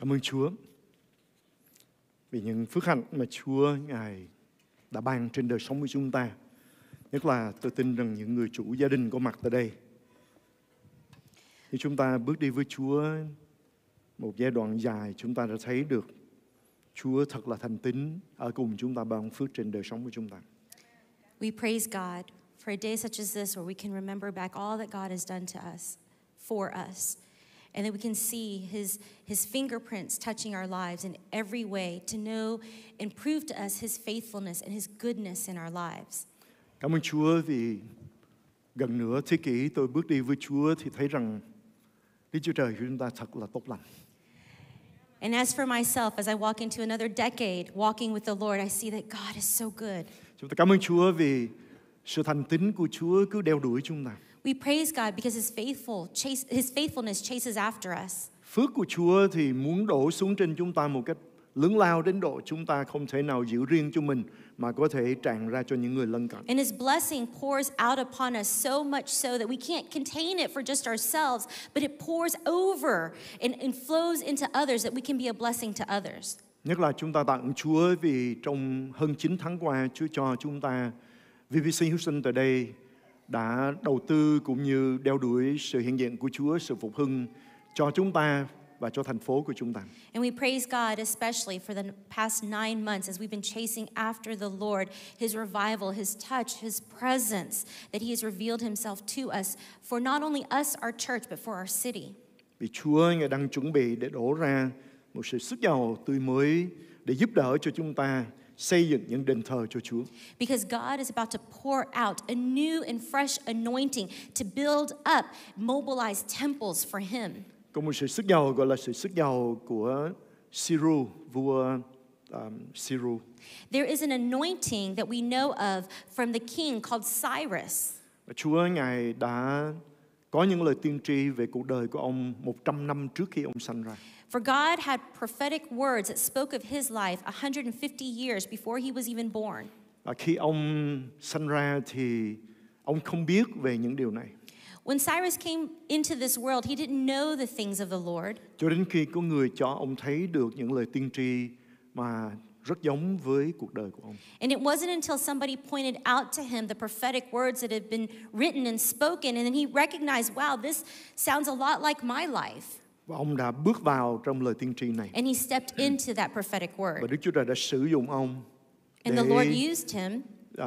Cảm ơn Chúa vì những phước hạnh mà Chúa Ngài đã ban trên đời sống của chúng ta. Nhất là tôi tin rằng những người chủ gia đình có mặt tại đây. Khi chúng ta bước đi với Chúa một giai đoạn dài chúng ta đã thấy được Chúa thật là thành tín ở cùng chúng ta ban phước trên đời sống của chúng ta. We praise God for a day such as this where we can remember back all that God has done to us, for us. and that we can see his, his fingerprints touching our lives in every way to know and prove to us his faithfulness and his goodness in our lives. Cảm ơn Chúa vì gần nửa thế kỷ tôi bước đi với Chúa thì thấy rằng Đức Chúa Trời của chúng ta thật là tốt lành. And as for myself, as I walk into another decade walking with the Lord, I see that God is so good. Chúng ta cảm ơn Chúa vì sự thành tín của Chúa cứ đeo đuổi chúng ta. We praise God because his faithful chase, his faithfulness chases after us. Phước của Chúa thì muốn đổ xuống trên chúng ta một cách lớn lao đến độ chúng ta không thể nào giữ riêng cho mình mà có thể tràn ra cho những người lân cận. And his blessing pours out upon us so much so that we can't contain it for just ourselves, but it pours over and, and flows into others that we can be a blessing to others. Nhất là chúng ta tặng Chúa vì trong hơn 9 tháng qua Chúa cho chúng ta VBC Houston tại đây đã đầu tư cũng như đeo đuổi sự hiện diện của Chúa, sự phục hưng cho chúng ta và cho thành phố của chúng ta. And we praise God especially for the past nine months as we've been chasing after the Lord, His revival, His touch, His presence, that He has revealed Himself to us for not only us, our church, but for our city. Vì Chúa Ngài đang chuẩn bị để đổ ra một sự sức giàu tươi mới để giúp đỡ cho chúng ta xây dựng những đền thờ cho Chúa. Because God is about to pour out a new and fresh anointing to build up, mobilize temples for him. Có một sự sức giàu gọi là sự sức giàu của Siru, vua um, Siru. There is an anointing that we know of from the king called Cyrus. Chúa ngài đã có những lời tiên tri về cuộc đời của ông 100 năm trước khi ông sanh ra. For God had prophetic words that spoke of his life 150 years before he was even born. khi ông sinh ra thì ông không biết về những điều này. When Cyrus came into this world, he didn't know the things of the Lord. Cho đến khi có người cho ông thấy được những lời tiên tri mà rất giống với cuộc đời của ông. And it wasn't until somebody pointed out to him the prophetic words that had been written and spoken and then he recognized, wow, this sounds a lot like my life. Và ông đã bước vào trong lời tiên tri này. And he stepped into that prophetic word. Và Đức Chúa Trời đã sử dụng ông And để the Lord used him.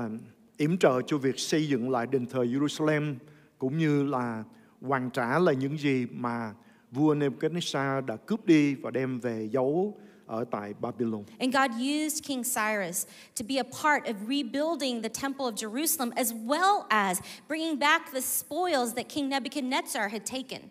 Uh, yểm trợ cho việc xây dựng lại đền thờ Jerusalem cũng như là hoàn trả lại những gì mà vua Nebuchadnezzar đã cướp đi và đem về giấu ở tại Babylon. And God used King Cyrus to be a part of rebuilding the temple of Jerusalem as well as bringing back the spoils that King Nebuchadnezzar had taken.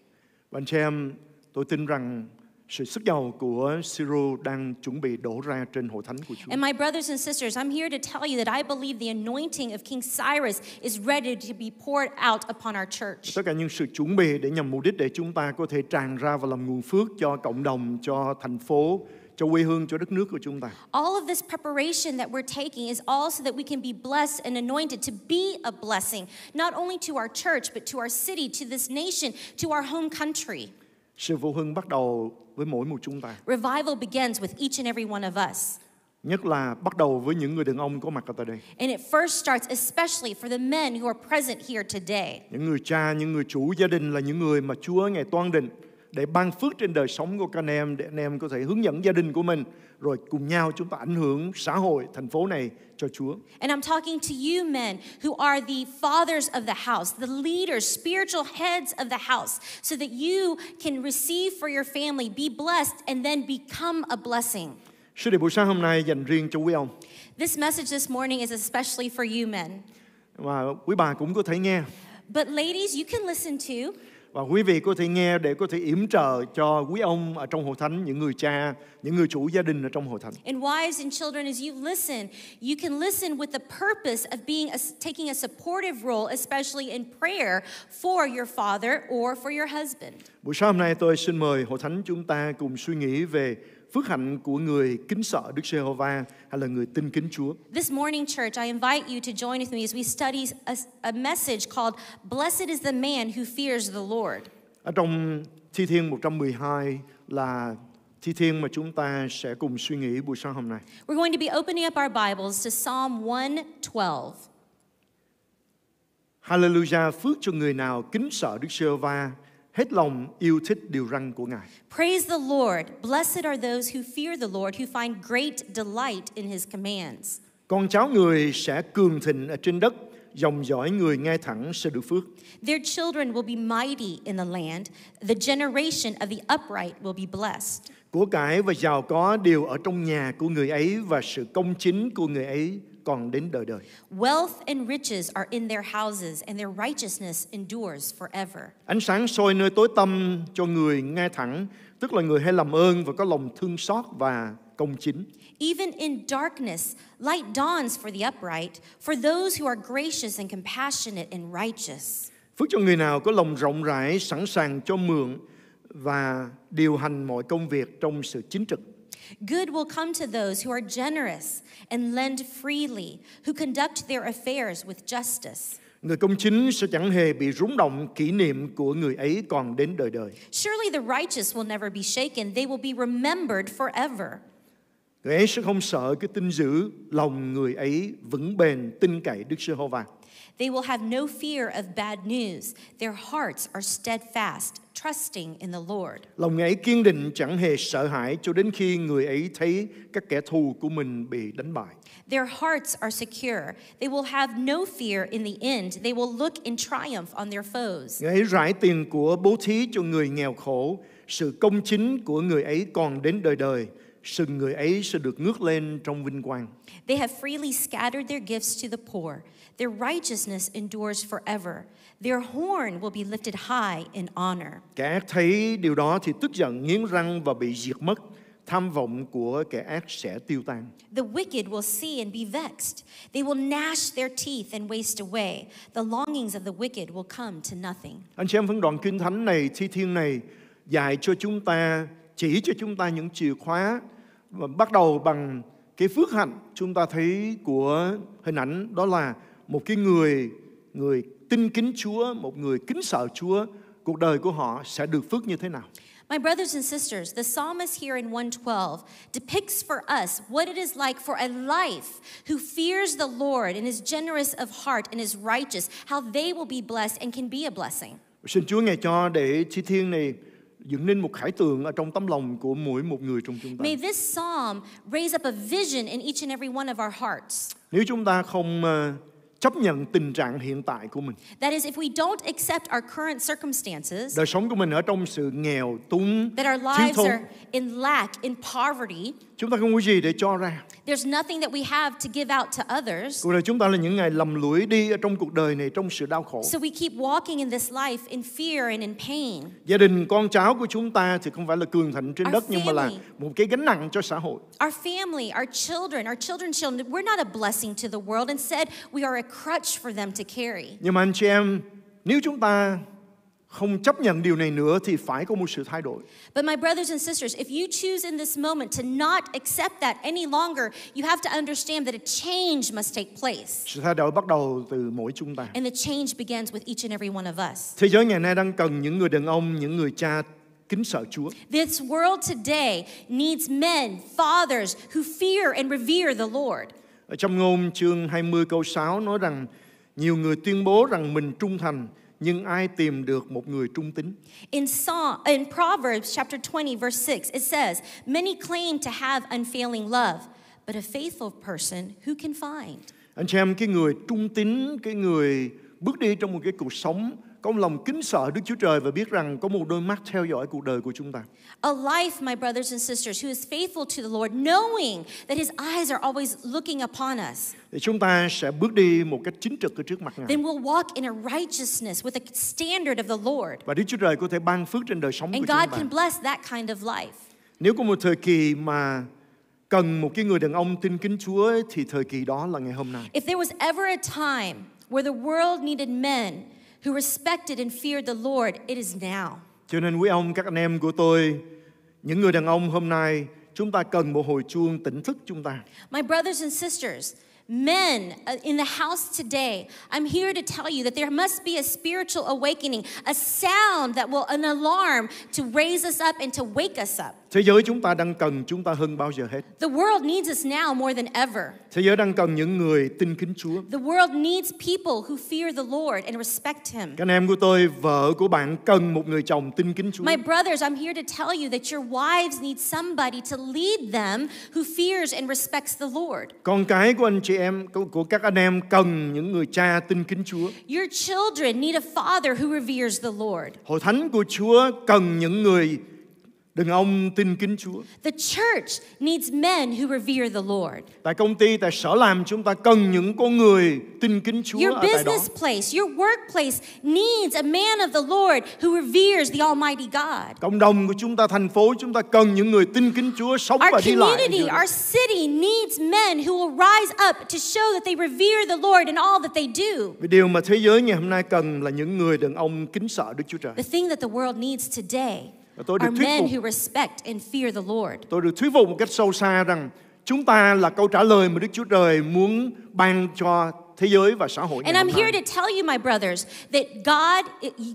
Và anh chị em, Tôi tin rằng sự sức giàu của Siro đang chuẩn bị đổ ra trên hội thánh của Chúa. And my brothers and sisters, I'm here to tell you that I believe the anointing of King Cyrus is ready to be poured out upon our church. Tất cả những sự chuẩn bị để nhằm mục đích để chúng ta có thể tràn ra và làm nguồn phước cho cộng đồng, cho thành phố, cho quê hương, cho đất nước của chúng ta. All of this preparation that we're taking is all so that we can be blessed and anointed to be a blessing, not only to our church, but to our city, to this nation, to our home country. Sự phục hưng bắt đầu với mỗi một chúng ta. Revival begins with each and every one of us. Nhất là bắt đầu với những người đàn ông có mặt ở tại đây. And it first starts especially for the men who are present here today. Những người cha, những người chủ gia đình là những người mà Chúa ngày toan định để ban phước trên đời sống của các anh em để anh em có thể hướng dẫn gia đình của mình rồi cùng nhau chúng ta ảnh hưởng xã hội thành phố này cho Chúa. And I'm talking to you men who are the fathers of the house, the leaders, spiritual heads of the house so that you can receive for your family, be blessed and then become a blessing. Sứ điệp buổi sáng hôm nay dành riêng cho quý ông. This message this morning is especially for you men. Và quý bà cũng có thể nghe. But ladies, you can listen too và quý vị có thể nghe để có thể yểm trợ cho quý ông ở trong hội thánh những người cha những người chủ gia đình ở trong hội thánh and wives and children as you listen you can listen with the purpose of being a, taking a supportive role especially in prayer for your father or for your husband buổi sáng hôm nay tôi xin mời hội thánh chúng ta cùng suy nghĩ về phước hạnh của người kính sợ Đức Giê-hô-va hay là người tin kính Chúa. This morning church, I invite you to join with me as we study a, a message called Blessed is the man who fears the Lord. Ở trong Thi Thiên 112 là thi thiên mà chúng ta sẽ cùng suy nghĩ buổi sáng hôm nay. We're going to be opening up our Bibles to Psalm 112. Hallelujah, phước cho người nào kính sợ Đức Giê-hô-va hết lòng yêu thích điều răn của Ngài. Praise the Lord. Blessed are those who fear the Lord, who find great delight in his commands. Con cháu người sẽ cường thịnh ở trên đất, dòng dõi người ngay thẳng sẽ được phước. Their children will be mighty in the land. The generation of the upright will be blessed. Của cải và giàu có đều ở trong nhà của người ấy và sự công chính của người ấy còn đến đời đời. Wealth and riches are in their houses and their righteousness endures forever. Ánh sáng soi nơi tối tăm cho người nghe thẳng, tức là người hay làm ơn và có lòng thương xót và công chính. Even in darkness, light dawns for the upright, for those who are gracious and compassionate and righteous. Phước cho người nào có lòng rộng rãi, sẵn sàng cho mượn và điều hành mọi công việc trong sự chính trực. Good will come to those who are generous and lend freely, who conduct their affairs with justice. Người công chính sẽ chẳng hề bị rúng động, kỷ niệm của người ấy còn đến đời đời. Surely the righteous will never be shaken, they will be remembered forever. Người ấy sẽ không sợ cái tin dữ, lòng người ấy vững bền tin cậy Đức Giê-hô-va. They will have no fear of bad news. Their hearts are steadfast, trusting in the Lord. Lòng ấy kiên định chẳng hề sợ hãi cho đến khi người ấy thấy các kẻ thù của mình bị đánh bại. Their hearts are secure. They will have no fear in the end. They will look in triumph on their foes. Người ấy rải tiền của bố thí cho người nghèo khổ, sự công chính của người ấy còn đến đời đời. Sừng người ấy sẽ được ngước lên trong vinh quang. They have freely scattered their gifts to the poor. Their righteousness endures forever. Their horn will be lifted high in honor. Kẻ ác thấy điều đó thì tức giận nghiến răng và bị diệt mất. Tham vọng của kẻ ác sẽ tiêu tan. The wicked will see and be vexed. They will gnash their teeth and waste away. The longings of the wicked will come to nothing. Anh chị em phân đoạn kinh thánh này, thi thiên này dạy cho chúng ta, chỉ cho chúng ta những chìa khóa và bắt đầu bằng cái phước hạnh chúng ta thấy của hình ảnh đó là một cái người người tin kính Chúa, một người kính sợ Chúa, cuộc đời của họ sẽ được phước như thế nào? My brothers and sisters, the psalmist here in 112 depicts for us what it is like for a life who fears the Lord and is generous of heart and is righteous, how they will be blessed and can be a blessing. Xin Chúa ngài cho để chi thiên này dựng nên một khải tượng ở trong tấm lòng của mỗi một người trong chúng ta. May this psalm raise up a vision in each and every one of our hearts. Nếu chúng ta không uh, chấp nhận tình trạng hiện tại của mình. That is if we don't accept our current circumstances. Đời sống của mình ở trong sự nghèo túng, That our lives are in lack, in poverty. Chúng ta không có gì để cho ra. There's nothing that we have to give out to others. Cuộc đời chúng ta là những ngày lầm lũi đi ở trong cuộc đời này trong sự đau khổ. So we keep walking in this life in fear and in pain. Gia đình con cháu của chúng ta thì không phải là cường thịnh trên our đất family, nhưng mà là một cái gánh nặng cho xã hội. Our family, our children, our children's children we're not a blessing to the world instead we are a crutch for them to carry. Nhưng mà anh chị em, nếu chúng ta không chấp nhận điều này nữa thì phải có một sự thay đổi. But my brothers and sisters, if you choose in this moment to not accept that any longer, you have to understand that a change must take place. Sự thay đổi bắt đầu từ mỗi chúng ta. And the change begins with each and every one of us. Thế giới ngày nay đang cần những người đàn ông, những người cha kính sợ Chúa. This world today needs men, fathers who fear and revere the Lord. Ở trong ngôn chương 20 câu 6 nói rằng nhiều người tuyên bố rằng mình trung thành nhưng ai tìm được một người trung tín? In Psalm, in Proverbs chapter 20 verse 6 it says, many claim to have unfailing love, but a faithful person who can find? Anh chị em, cái người trung tín, cái người bước đi trong một cái cuộc sống có một lòng kính sợ Đức Chúa Trời và biết rằng có một đôi mắt theo dõi cuộc đời của chúng ta. A life, my brothers and sisters, who is faithful to the Lord, knowing that His eyes are always looking upon us. Thì chúng ta sẽ bước đi một cách chính trực ở trước mặt Ngài. Then we'll walk in a righteousness with a standard of the Lord. Và Đức Chúa Trời có thể ban phước trên đời sống And của God chúng ta. And God can bless that kind of life. Nếu có một thời kỳ mà cần một cái người đàn ông tin kính Chúa thì thời kỳ đó là ngày hôm nay. If there was ever a time where the world needed men who respected and feared the Lord, it is now. Cho nên quý ông, các anh em của tôi, những người đàn ông hôm nay, chúng ta cần một hồi chuông tỉnh thức chúng ta. My brothers and sisters, Men uh, in the house today, I'm here to tell you that there must be a spiritual awakening, a sound that will, an alarm to raise us up and to wake us up. Thế giới chúng ta đang cần chúng ta hơn bao giờ hết. The world needs us now more than ever. Thế giới đang cần những người tin kính Chúa. The world needs people who fear the Lord and respect him. Các anh em của tôi, vợ của bạn cần một người chồng tin kính Chúa. My brothers, I'm here to tell you that your wives need somebody to lead them who fears and respects the Lord. Con cái của anh chị em của các anh em cần những người cha tin kính Chúa. Your children need a father who reveres the Lord. Hội thánh của Chúa cần những người Đừng ông tin kính Chúa. The church needs men who revere the Lord. Tại công ty, tại sở làm chúng ta cần những con người tin kính Chúa Your business place, your workplace needs a man of the Lord who reveres the Almighty God. Cộng đồng của chúng ta, thành phố chúng ta cần những người tin kính Chúa sống our và đi lại. Our community, our city needs men who will rise up to show that they revere the Lord in all that they do. Vì điều mà thế giới ngày hôm nay cần là những người đàn ông kính sợ Đức Chúa Trời. The thing that the world needs today tôi được thuyết phục. Tôi được thuyết phục một cách sâu xa rằng chúng ta là câu trả lời mà Đức Chúa Trời muốn ban cho thế giới và xã hội And I'm here to tell you my brothers that God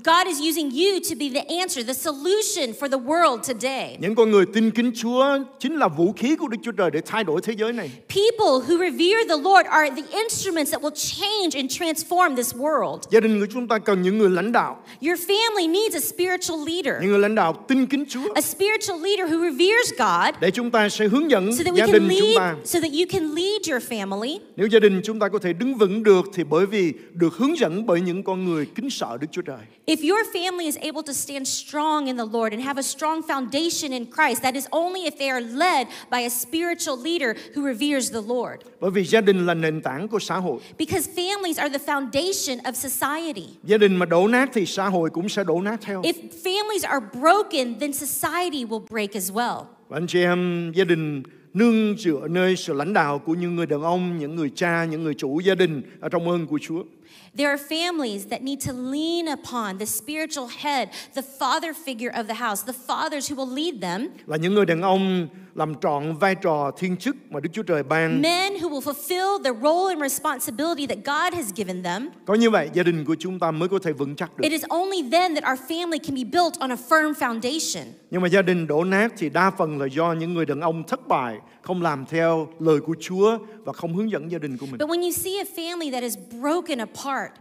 God is using you to be the answer, the solution for the world today. Những con người tin kính Chúa chính là vũ khí của Đức Chúa Trời để thay đổi thế giới này. People who revere the Lord are the instruments that will change and transform this world. Gia đình của chúng ta cần những người lãnh đạo. Your family needs a spiritual leader. Những người lãnh đạo tin kính Chúa. A spiritual leader who reveres God. Để chúng ta sẽ hướng dẫn so gia đình lead, chúng ta. So that you can lead your family. Nếu gia đình chúng ta có thể đứng vững được thì bởi vì được hướng dẫn bởi những con người kính sợ Đức Chúa Trời. If your family is able to stand strong in the Lord and have a strong foundation in Christ, that is only if they are led by a spiritual leader who reveres the Lord. Bởi vì gia đình là nền tảng của xã hội. Because families are the foundation of society. Gia đình mà đổ nát thì xã hội cũng sẽ đổ nát theo. If families are broken, then society will break as well. Và anh chị em, gia đình nương dựa nơi sự lãnh đạo của những người đàn ông, những người cha, những người chủ gia đình ở trong ơn của Chúa. There are families that need to lean upon the spiritual head, the father figure of the house, the fathers who will lead them. Là những người đàn ông làm trọn vai trò thiên chức mà Đức Chúa Trời ban. Men who will fulfill the role and responsibility that God has given them. Có như vậy gia đình của chúng ta mới có thể vững chắc được. It is only then that our family can be built on a firm foundation. Nhưng mà gia đình đổ nát thì đa phần là do những người đàn ông thất bại, không làm theo lời của Chúa và không hướng dẫn gia đình của mình. But when you see a family that is broken apart,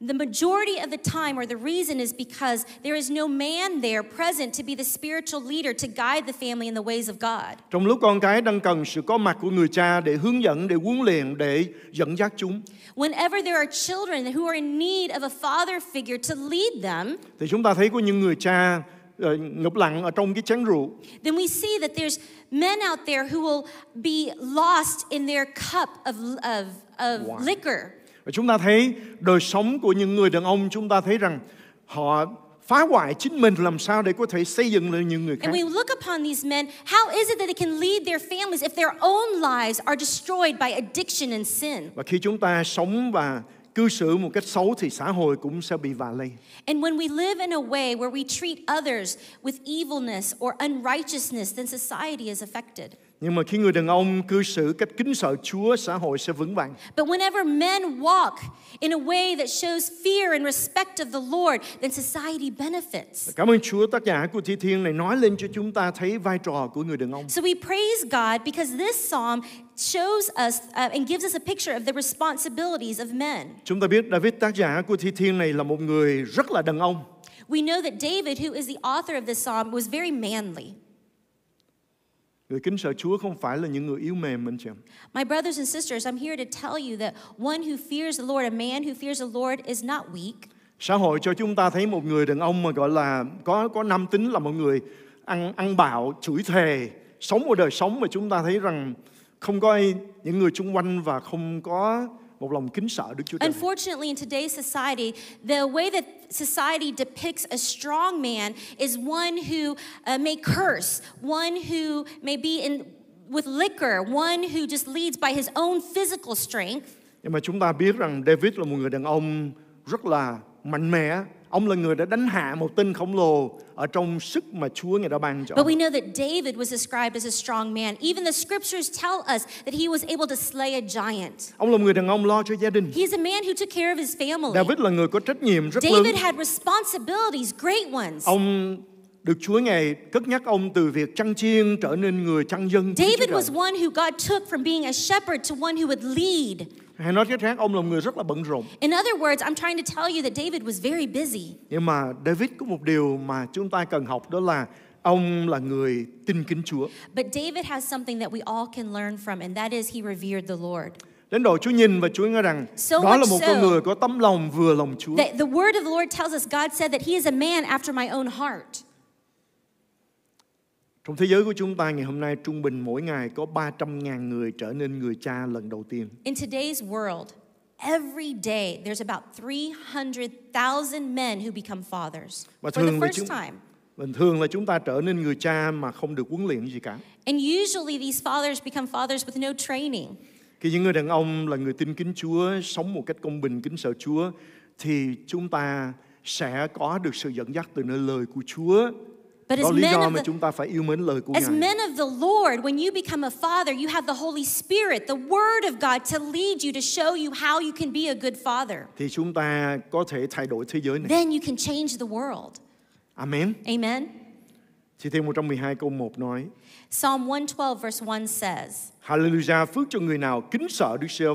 The majority of the time, or the reason, is because there is no man there present to be the spiritual leader to guide the family in the ways of God. Trong lúc con cái đang cần sự có mặt của người cha để hướng dẫn, để huấn luyện, để dẫn dắt chúng. Whenever there are children who are in need of a father figure to lead them, thì chúng ta thấy có những người cha ngập lặng ở trong cái chén rượu. Then we see that there's men out there who will be lost in their cup of of of wow. liquor. Và chúng ta thấy đời sống của những người đàn ông chúng ta thấy rằng họ phá hoại chính mình làm sao để có thể xây dựng lên những người khác. And we look upon these men, how is it that they can lead their families if their own lives are destroyed by addiction and sin? Và khi chúng ta sống và cư xử một cách xấu thì xã hội cũng sẽ bị vạ lây. And when we live in a way where we treat others with evilness or unrighteousness, then society is affected. Nhưng mà khi người đàn ông cư xử cách kính sợ Chúa, xã hội sẽ vững vàng. But whenever men walk in a way that shows fear and respect of the Lord, then society benefits. Cảm ơn Chúa tác giả của thi thiên này nói lên cho chúng ta thấy vai trò của người đàn ông. So we praise God because this psalm shows us uh, and gives us a picture of the responsibilities of men. Chúng ta biết David tác giả của thi thiên này là một người rất là đàn ông. We know that David, who is the author of this psalm, was very manly. Người kính sợ Chúa không phải là những người yếu mềm anh chị. My brothers and sisters, I'm here to tell you that one who fears the Lord, a man who fears the Lord is not weak. Xã hội cho chúng ta thấy một người đàn ông mà gọi là có có nam tính là một người ăn ăn bạo, chửi thề, sống một đời sống mà chúng ta thấy rằng không có ai, những người xung quanh và không có một lòng kính sợ Đức Chúa Trời. Unfortunately in today's society, the way that society depicts a strong man is one who uh, may curse, one who may be in with liquor, one who just leads by his own physical strength. Nhưng mà chúng ta biết rằng David là một người đàn ông rất là mạnh mẽ, Ông là người đã đánh hạ một tên khổng lồ ở trong sức mà Chúa ngài đã ban cho. But we know that David was described as a strong man. Even the scriptures tell us that he was able to slay a giant. Ông là người đàn ông lo cho gia đình. He's a man who took care of his family. David là người có trách nhiệm rất David lớn. David had responsibilities, great ones. Ông được Chúa ngài cất nhắc ông từ việc chăn chiên trở nên người chăn dân. David was one who God took from being a shepherd to one who would lead. Hay nói cách khác, ông là một người rất là bận rộn. In other words, I'm trying to tell you that David was very busy. Nhưng mà David có một điều mà chúng ta cần học đó là ông là người tin kính Chúa. But David has something that we all can learn from and that is he revered the Lord. Đến độ Chúa nhìn và Chúa nghe rằng so đó là một so, con người có tấm lòng vừa lòng Chúa. That the word of the Lord tells us God said that he is a man after my own heart. Trong thế giới của chúng ta ngày hôm nay trung bình mỗi ngày có 300.000 người trở nên người cha lần đầu tiên. In today's world, every day there's about 300,000 men who become fathers Và for the first chúng... time. Bình thường là chúng ta trở nên người cha mà không được huấn luyện gì cả. And usually these fathers become fathers with no training. Khi những người đàn ông là người tin kính Chúa, sống một cách công bình kính sợ Chúa thì chúng ta sẽ có được sự dẫn dắt từ nơi lời của Chúa But as men, of the, as men of the Lord, when you become a father, you have the Holy Spirit, the Word of God to lead you, to show you how you can be a good father. Thì chúng ta có thể thay đổi thế giới này. Then you can change the world. Amen. Amen. Thi Thiên 112 câu 1 nói Psalm 112 verse 1 says Hallelujah, phước cho người nào kính sợ Đức giê hô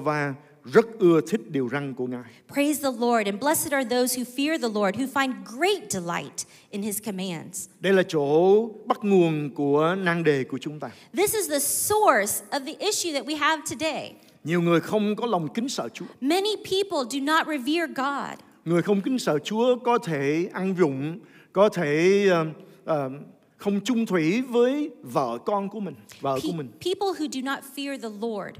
rất ưa thích điều răn của Ngài. Praise the Lord and blessed are those who fear the Lord who find great delight in his commands. Đây là chỗ bắt nguồn của nan đề của chúng ta. This is the source of the issue that we have today. Nhiều người không có lòng kính sợ Chúa. Many people do not revere God. Người không kính sợ Chúa có thể ăn vụng, có thể uh, uh, không chung thủy với vợ con của mình, vợ Pe- của mình. People who do not fear the Lord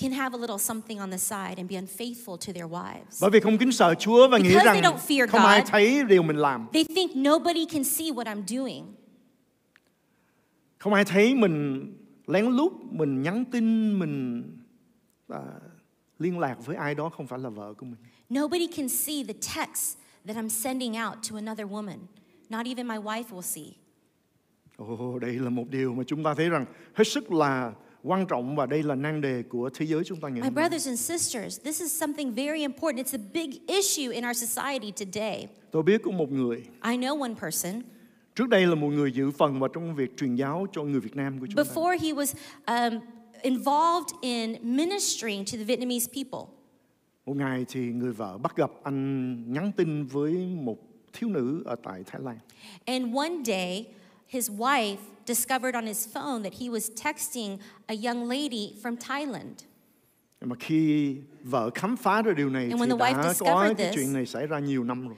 can have a little something on the side and be unfaithful to their wives. Bởi vì không kính sợ Chúa và nghĩ rằng không ai thấy điều mình làm. They think nobody can see what I'm doing. Không ai thấy mình lén lút, mình nhắn tin, mình uh, liên lạc với ai đó không phải là vợ của mình. Nobody can see the text that I'm sending out to another woman. Not even my wife will see. oh, đây là một điều mà chúng ta thấy rằng hết sức là quan trọng và đây là nan đề của thế giới chúng ta ngày hôm My brothers and sisters, this is something very important. It's a big issue in our society today. Tôi biết của một người. I know one person. Trước đây là một người giữ phần vào trong việc truyền giáo cho người Việt Nam của chúng ta. Before he was um, involved in ministering to the Vietnamese people. Một ngày thì người vợ bắt gặp anh nhắn tin với một thiếu nữ ở tại Thái Lan. And one day his wife discovered on his phone that he was texting a young lady from Thailand. Mà khi vợ khám phá ra điều này And thì đã có cái chuyện này xảy ra nhiều năm rồi.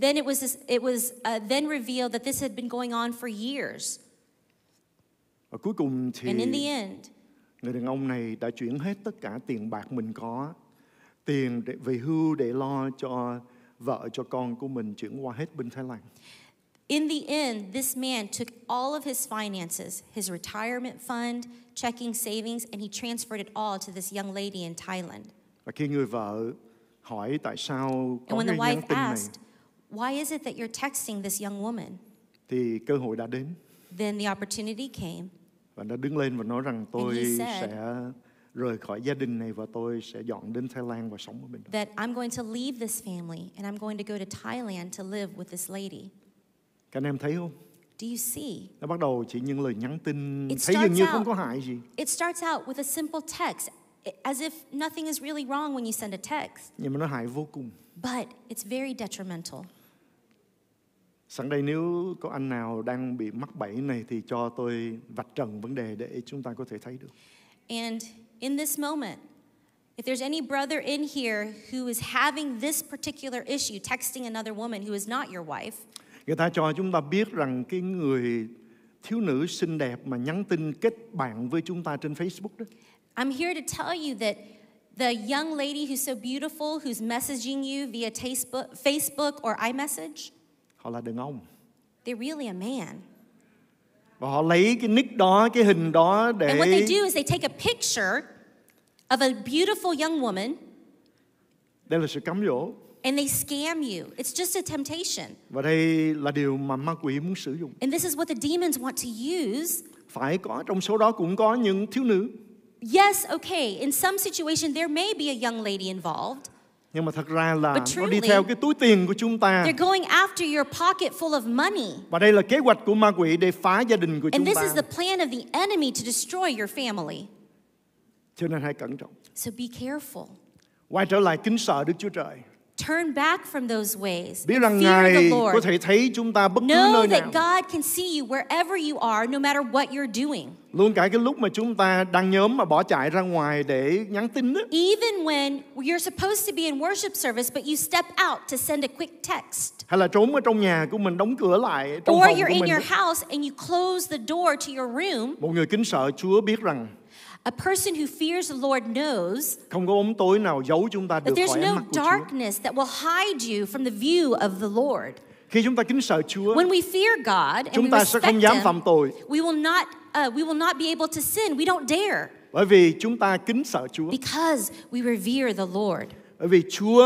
Then it was it was uh, then revealed that this had been going on for years. Và cuối cùng thì And in the end, người đàn ông này đã chuyển hết tất cả tiền bạc mình có, tiền để về hưu để lo cho vợ cho con của mình chuyển qua hết bên Thái Lan. In the end, this man took all of his finances, his retirement fund, checking savings, and he transferred it all to this young lady in Thailand. and when the wife asked, why is it that you're texting this young woman? Then the opportunity came. Và đã đứng lên và nói rằng tôi said, sẽ rời khỏi gia đình này và tôi sẽ dọn đến Thái Lan và sống ở bên đó. That I'm going to leave this family and I'm going to go to Thailand to live with this lady. Các anh em thấy không? Do you see? Nó bắt đầu chỉ những lời nhắn tin it thấy dường như out, không có hại gì. It starts out with a simple text as if nothing is really wrong when you send a text. Nhưng mà nó hại vô cùng. But it's very detrimental. Sẵn đây nếu có anh nào đang bị mắc bẫy này thì cho tôi vạch trần vấn đề để chúng ta có thể thấy được. And in this moment, if there's any brother in here who is having this particular issue, texting another woman who is not your wife, Người ta cho chúng ta biết rằng cái người thiếu nữ xinh đẹp mà nhắn tin kết bạn với chúng ta trên Facebook đó. I'm here to tell you that the young lady who's so beautiful who's messaging you via Facebook, Facebook or iMessage. Họ là đàn ông. They're really a man. Và họ lấy cái nick đó, cái hình đó để And what they do is they take a picture of a beautiful young woman. Đây là sự cám dỗ. And they scam you. It's just a temptation. Và đây là điều mà ma quỷ muốn sử dụng. And this is what the demons want to use. Phải có trong số đó cũng có những thiếu nữ. Yes, okay. In some situation there may be a young lady involved. Nhưng mà thật ra là truly, nó đi theo cái túi tiền của chúng ta. They're going after your pocket full of money. Và đây là kế hoạch của ma quỷ để phá gia đình của chúng ta. And this ta. Is the plan of the enemy to destroy your family. Cho nên hãy cẩn trọng. So be careful. Quay trở lại kính sợ Đức Chúa Trời. Turn back from those ways. Biết rằng Ngài có thể thấy chúng ta bất cứ know nơi nào. that God can see you wherever you are, no matter what you're doing. Luôn cả cái lúc mà chúng ta đang nhóm mà bỏ chạy ra ngoài để nhắn tin đó. Even when you're supposed to be in worship service but you step out to send a quick text. Hay là trốn ở trong nhà của mình đóng cửa lại trong Or phòng you're của in mình. Or you're in your house and you close the door to your room. Một người kính sợ Chúa biết rằng A person who fears the Lord knows không có bóng tối nào giấu chúng ta được that there's khỏi ánh no mặt của Chúa. darkness that will hide you from the view of the Lord. Khi chúng ta kính sợ Chúa, When we fear God and we ta sẽ không dám phạm Him, we will not uh, we will not be able to sin. We don't dare bởi vì chúng ta kính sợ Chúa, because we revere the Lord. bởi vì Chúa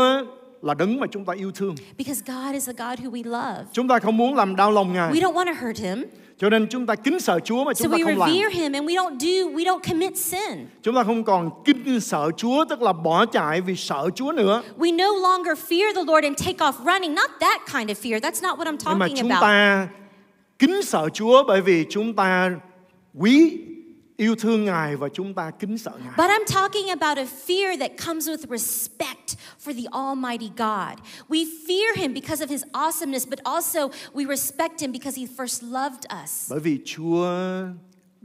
là đấng mà chúng ta yêu thương. Because God is the God who we love. Chúng ta không muốn làm đau lòng Ngài. We don't want to hurt Him. Cho nên chúng ta kính sợ Chúa mà chúng so ta không làm. Him and we don't do, we don't commit sin. Chúng ta không còn kính sợ Chúa tức là bỏ chạy vì sợ Chúa nữa. We no longer fear the Lord and take off running. Not that kind of fear. That's not what I'm talking about. Nhưng mà chúng about. ta kính sợ Chúa bởi vì chúng ta quý yêu thương Ngài và chúng ta kính sợ Ngài. But I'm talking about a fear that comes with respect for the almighty God. We fear him because of his awesomeness, but also we respect him because he first loved us. Bởi vì Chúa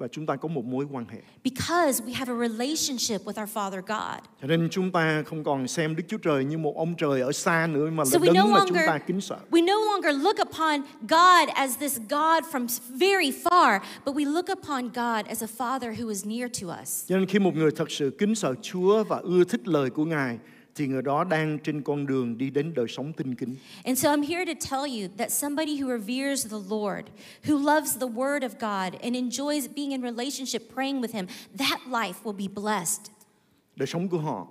và chúng ta có một mối quan hệ. Because we have a relationship with our Father God. Cho nên chúng ta không còn xem Đức Chúa Trời như một ông trời ở xa nữa mà so là đấng no longer, mà chúng ta kính sợ. We no longer look upon God as this God from very far, but we look upon God as a Father who is near to us. Cho nên khi một người thật sự kính sợ Chúa và ưa thích lời của Ngài, thì người đó đang trên con đường đi đến đời sống tinh kính. And so I'm here to tell you that somebody who reveres the Lord, who loves the word of God and enjoys being in relationship praying with him, that life will be blessed. Đời sống của họ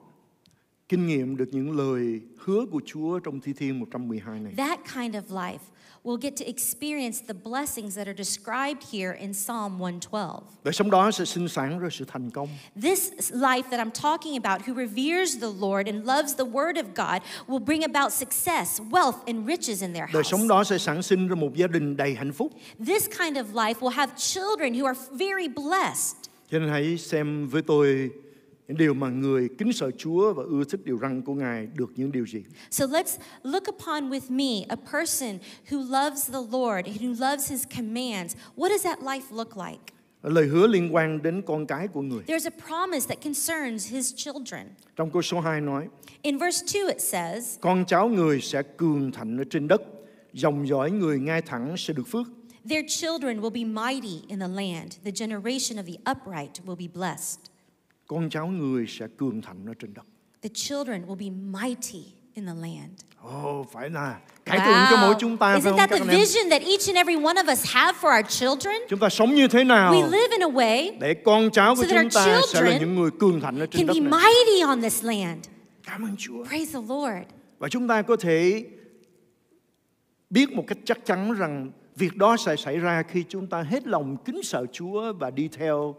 kinh nghiệm được những lời hứa của Chúa trong Thi Thiên 112 này. That kind of life will get to experience the blessings that are described here in Psalm 112. This life that I'm talking about who reveres the Lord and loves the word of God will bring about success, wealth and riches in their house. This kind of life will have children who are very blessed. hãy xem với tôi những điều mà người kính sợ Chúa và ưa thích điều răn của Ngài được những điều gì? So let's look upon with me a person who loves the Lord, who loves his commands. What does that life look like? Lời hứa liên quan đến con cái của người. There's a promise that concerns his children. Trong câu số 2 nói. In verse 2 it says, Con cháu người sẽ cường thạnh ở trên đất, dòng dõi người ngay thẳng sẽ được phước. Their children will be mighty in the land. The generation of the upright will be blessed con cháu người sẽ cường thịnh ở trên đất. The children will be mighty in the land. Oh, phải là khải tượng cho mỗi chúng ta. Isn't that the vision em? that each and every one of us have for our children? Chúng ta sống như thế nào? We live in a way để con cháu của so chúng ta sẽ là những người cường thịnh ở trên can đất. Can be này. mighty on this land. Cảm ơn Chúa. Praise the Lord. Và chúng ta có thể biết một cách chắc chắn rằng việc đó sẽ xảy ra khi chúng ta hết lòng kính sợ Chúa và đi theo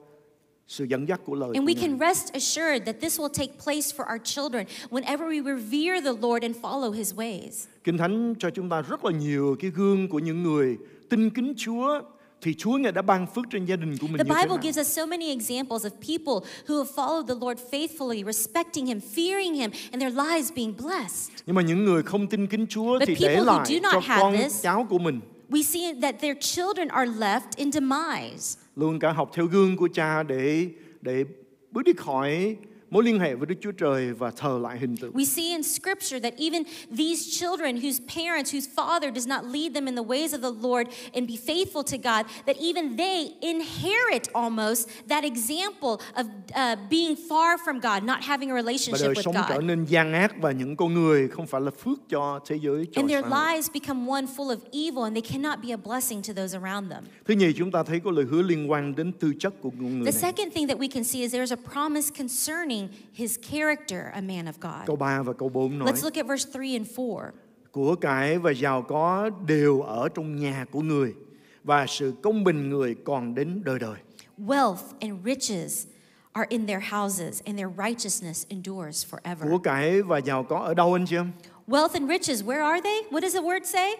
sự dẫn dắt của lời And we can rest assured that this will take place for our children whenever we revere the Lord and follow his ways. Kinh Thánh cho chúng ta rất là nhiều cái gương của những người tin kính Chúa thì Chúa ngài đã ban phước trên gia đình của mình The Bible gives us so many examples of people who have followed the Lord faithfully, respecting him, fearing him and their lives being blessed. Nhưng mà những người không tin kính Chúa thì để lại cho con cháu của mình. We see that their children are left in demise luôn cả học theo gương của cha để để bước đi khỏi mối liên hệ với Đức Chúa Trời và thờ lại hình tượng. We see in scripture that even these children whose parents whose father does not lead them in the ways of the Lord and be faithful to God that even they inherit almost that example of uh, being far from God, not having a relationship with God. Và đời sống trở nên gian ác và những con người không phải là phước cho thế giới cho And their lives become one full of evil and they cannot be a blessing to those around them. Thứ nhì chúng ta thấy có lời hứa liên quan đến tư chất của con người. The second thing that we can see is there's a promise concerning affirming his character, a man of God. Câu 3 và câu 4 nói. Let's look at verse 3 and 4. Của cải và giàu có đều ở trong nhà của người và sự công bình người còn đến đời đời. Wealth and riches are in their houses and their righteousness endures forever. Của cải và giàu có ở đâu anh chị em? Wealth and riches, where are they? What does the word say?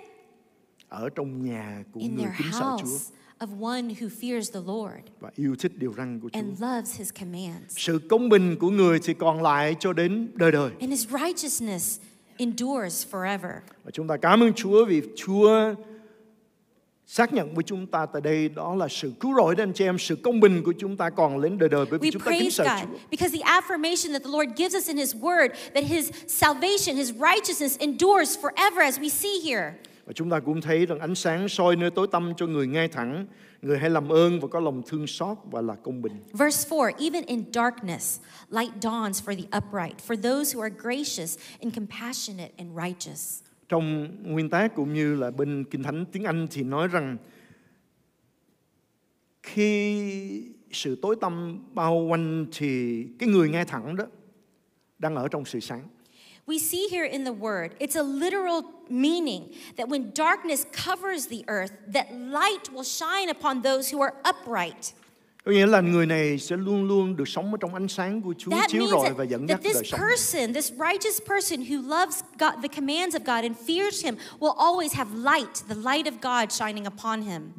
Ở trong nhà của in người kính sợ Chúa of one who fears the Lord và yêu thích điều răn của Chúa. And loves his commands. Sự công bình của người thì còn lại cho đến đời đời. And his righteousness endures forever. Và chúng ta cảm ơn Chúa vì Chúa xác nhận với chúng ta tại đây đó là sự cứu rỗi đó anh chị em sự công bình của chúng ta còn đến đời đời bởi vì We chúng ta kính sợ God, Chúa. Because the affirmation that the Lord gives us in his word that his salvation his righteousness endures forever as we see here. Và chúng ta cũng thấy rằng ánh sáng soi nơi tối tăm cho người ngay thẳng, người hãy làm ơn và có lòng thương xót và là công bình. Verse 4, even in darkness, light dawns for the upright, for those who are gracious and compassionate and righteous. Trong nguyên tác cũng như là bên Kinh Thánh tiếng Anh thì nói rằng khi sự tối tăm bao quanh thì cái người ngay thẳng đó đang ở trong sự sáng. we see here in the word, it's a literal meaning that when darkness covers the earth, that light will shine upon those who are upright. that means that this person, this righteous person who loves God, the commands of God and fears Him, will always have light, the light of God shining upon him.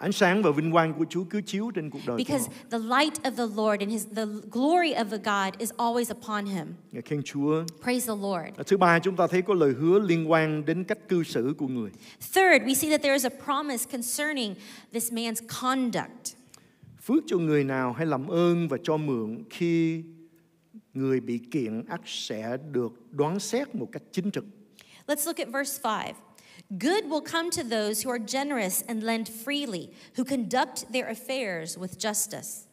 Ánh sáng và vinh quang của Chúa cứ chiếu trên cuộc đời Because the light of the Lord and his the glory of the God is always upon him. khen Chúa. Praise the Lord. Thứ ba chúng ta thấy có lời hứa liên quan đến cách cư xử của người. Third, we see that there is a promise concerning this man's conduct. Phước cho người nào hay làm ơn và cho mượn khi người bị kiện ắt sẽ được đoán xét một cách chính trực. Let's look at verse 5. Good will come to those who are generous and lend freely, who conduct their affairs with justice.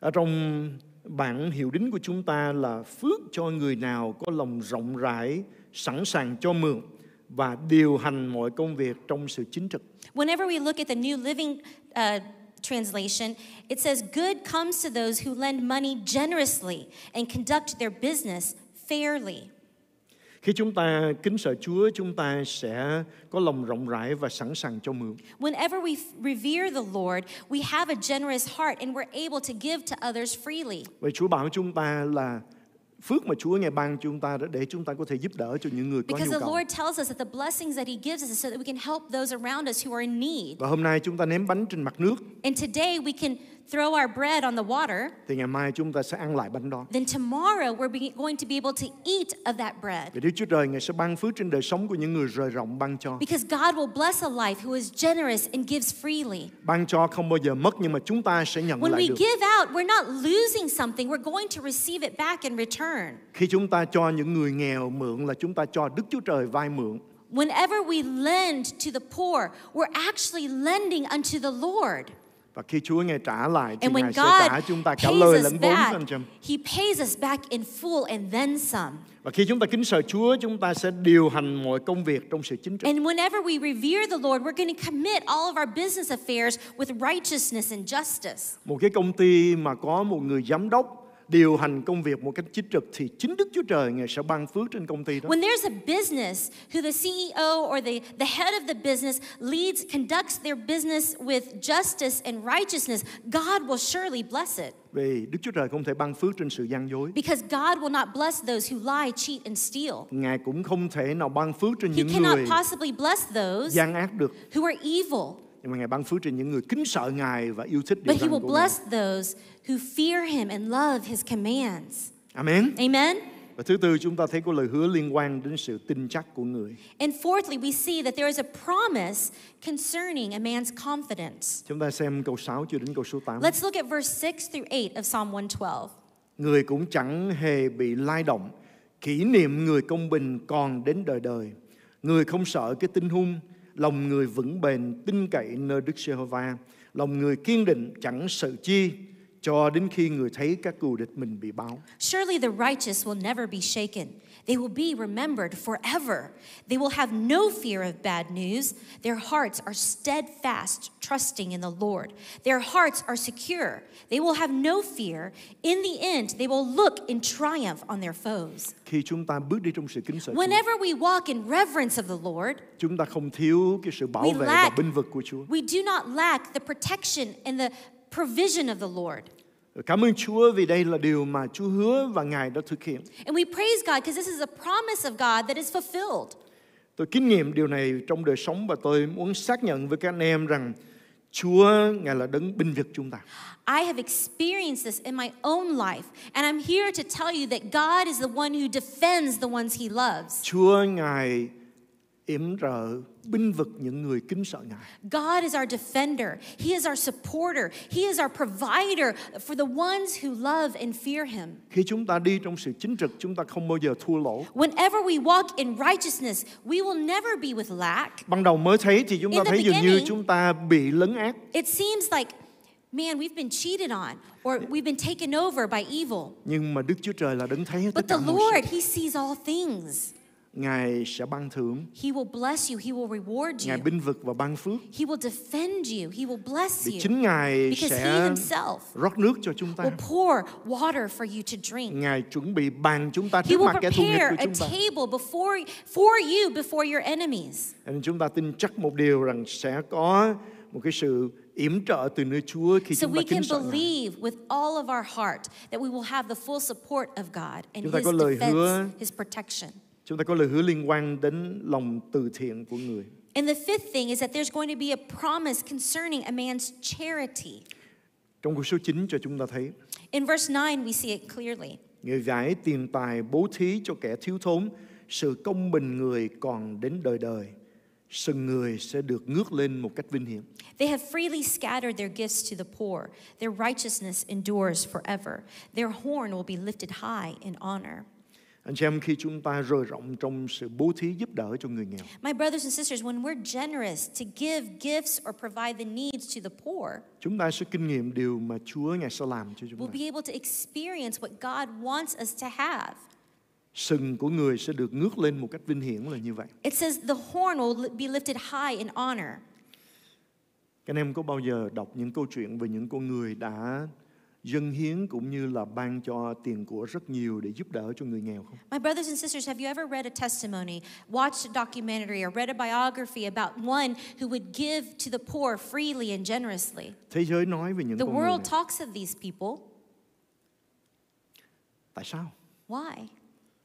Ở trong bản hiệu đính của chúng ta là phước cho người nào có lòng rộng rãi, sẵn sàng cho mượn và điều hành mọi công việc trong sự chính trực. Whenever we look at the New Living uh, translation, it says, Good comes to those who lend money generously and conduct their business fairly. Khi chúng ta kính sợ Chúa, chúng ta sẽ có lòng rộng rãi và sẵn sàng cho mượn. Whenever we revere the Lord, we have a generous heart and we're able to give to others freely. Vậy Chúa bảo chúng ta là phước mà Chúa ngài ban chúng ta để chúng ta có thể giúp đỡ cho những người có Because nhu cầu. Because the Lord tells us that the blessings that he gives us is so that we can help those around us who are in need. Và hôm nay chúng ta ném bánh trên mặt nước. And today we can throw our bread on the water, thì ngày mai chúng ta sẽ ăn lại bánh đó. then tomorrow we're going to be able to eat of that bread. Vì Đức Chúa Trời ngài sẽ ban phước trên đời sống của những người rời rộng ban cho. Because God will bless a life who is generous and gives freely. Ban cho không bao giờ mất nhưng mà chúng ta sẽ nhận When lại we give out, we're not losing something, we're going to receive it back in return. Khi chúng ta cho những người nghèo mượn là chúng ta cho Đức Chúa Trời vay mượn. Whenever we lend to the poor, we're actually lending unto the Lord. Và khi Chúa Ngài trả lại thì Ngài God sẽ trả chúng ta cả lời lẫn vốn phần trăm. He pays us back in full and then some. Và khi chúng ta kính sợ Chúa, chúng ta sẽ điều hành mọi công việc trong sự chính trực. And whenever we revere the Lord, we're going to commit all of our business affairs with righteousness and justice. Một cái công ty mà có một người giám đốc điều hành công việc một cách chính trực thì chính Đức Chúa Trời ngài sẽ ban phước trên công ty đó. When there's a business who the CEO or the the head of the business leads conducts their business with justice and righteousness, God will surely bless it. Vì Đức Chúa Trời không thể ban phước trên sự gian dối. Because God will not bless those who lie, cheat and steal. Ngài cũng không thể nào ban phước trên He những người gian ác được. Who are evil. Nhưng mà Ngài ban phước trên những người kính sợ Ngài và yêu thích điều But he will bless Ngài. those who fear him and love his commands. Amen. Amen. Và thứ tư chúng ta thấy có lời hứa liên quan đến sự tin chắc của người. And fourthly we see that there is a promise concerning a man's confidence. Chúng ta xem câu 6 cho đến câu số 8. Let's look at verse 6 through 8 of Psalm 112. Người cũng chẳng hề bị lay động, kỷ niệm người công bình còn đến đời đời. Người không sợ cái tinh hung, lòng người vững bền tin cậy nơi Đức Giê-hô-va, lòng người kiên định chẳng sợ chi, cho đến khi người thấy các cừu địch mình bị báo. Surely the righteous will never be shaken. They will be remembered forever. They will have no fear of bad news. Their hearts are steadfast, trusting in the Lord. Their hearts are secure. They will have no fear. In the end, they will look in triumph on their foes. Khi chúng ta bước đi trong sự kính sợ Whenever we walk in reverence of the Lord, chúng ta không thiếu cái sự bảo we vệ lack, và binh vực của Chúa. We do not lack the protection and the provision of the Lord. Cảm ơn Chúa vì đây là điều mà Chúa hứa và Ngài đã thực hiện. And we praise God because this is a promise of God that is fulfilled. Tôi kinh nghiệm điều này trong đời sống và tôi muốn xác nhận với các anh em rằng Chúa ngài là đấng binh vực chúng ta. I have experienced this in my own life and I'm here to tell you that God is the one who defends the ones he loves. Chúa ngài yểm trợ binh vực những người kính sợ Ngài. God is our defender. He is our supporter. He is our provider for the ones who love and fear him. Khi chúng ta đi trong sự chính trực, chúng ta không bao giờ thua lỗ. Whenever we walk in righteousness, we will never be with lack. Ban đầu mới thấy thì chúng ta thấy dường như chúng ta bị lấn át. It seems like man, we've been cheated on or we've been taken over by evil. Nhưng mà Đức Chúa Trời là đứng thấy But tất cả but the Lord, he sees all things. Ngài sẽ ban thưởng. He will bless you, he will reward you. Ngài binh vực và ban phước. He will defend you, he will bless you. chính Ngài Because sẽ rót nước cho chúng ta. Will pour water for you to drink. Ngài chuẩn bị bàn chúng ta trước mặt kẻ thù nghịch của chúng ta. table before for you before your enemies. Nên chúng ta tin chắc một điều rằng sẽ có một cái sự yểm trợ từ nơi Chúa khi so chúng ta kính sợ Ngài. believe with all of our heart that we will have the full support of God and His defense, His protection. Chúng ta có lời hứa liên quan đến lòng từ thiện của người. And the fifth thing is that there's going to be a promise concerning a man's charity. Trong câu số 9 cho chúng ta thấy. In verse 9 we see it clearly. Người giải tiền tài bố thí cho kẻ thiếu thốn, sự công bình người còn đến đời đời. sự người sẽ được ngước lên một cách vinh hiển. They have freely scattered their gifts to the poor. Their righteousness endures forever. Their horn will be lifted high in honor. Anh chị em khi chúng ta rơi rộng trong sự bố thí giúp đỡ cho người nghèo. My brothers and sisters, when we're generous to give gifts or provide the needs to the poor, chúng ta sẽ kinh nghiệm điều mà Chúa ngài sẽ làm cho chúng ta. We'll be able to experience what God wants us to have. Sừng của người sẽ được ngước lên một cách vinh hiển là như vậy. It says the horn will be lifted high in honor. Các anh em có bao giờ đọc những câu chuyện về những con người đã dân hiến cũng như là ban cho tiền của rất nhiều để giúp đỡ cho người nghèo không? My brothers and sisters, have you ever read a testimony, watched a documentary or read a biography about one who would give to the poor freely and generously? Thế giới nói về những The con world người này. talks of these people. Tại sao? Why?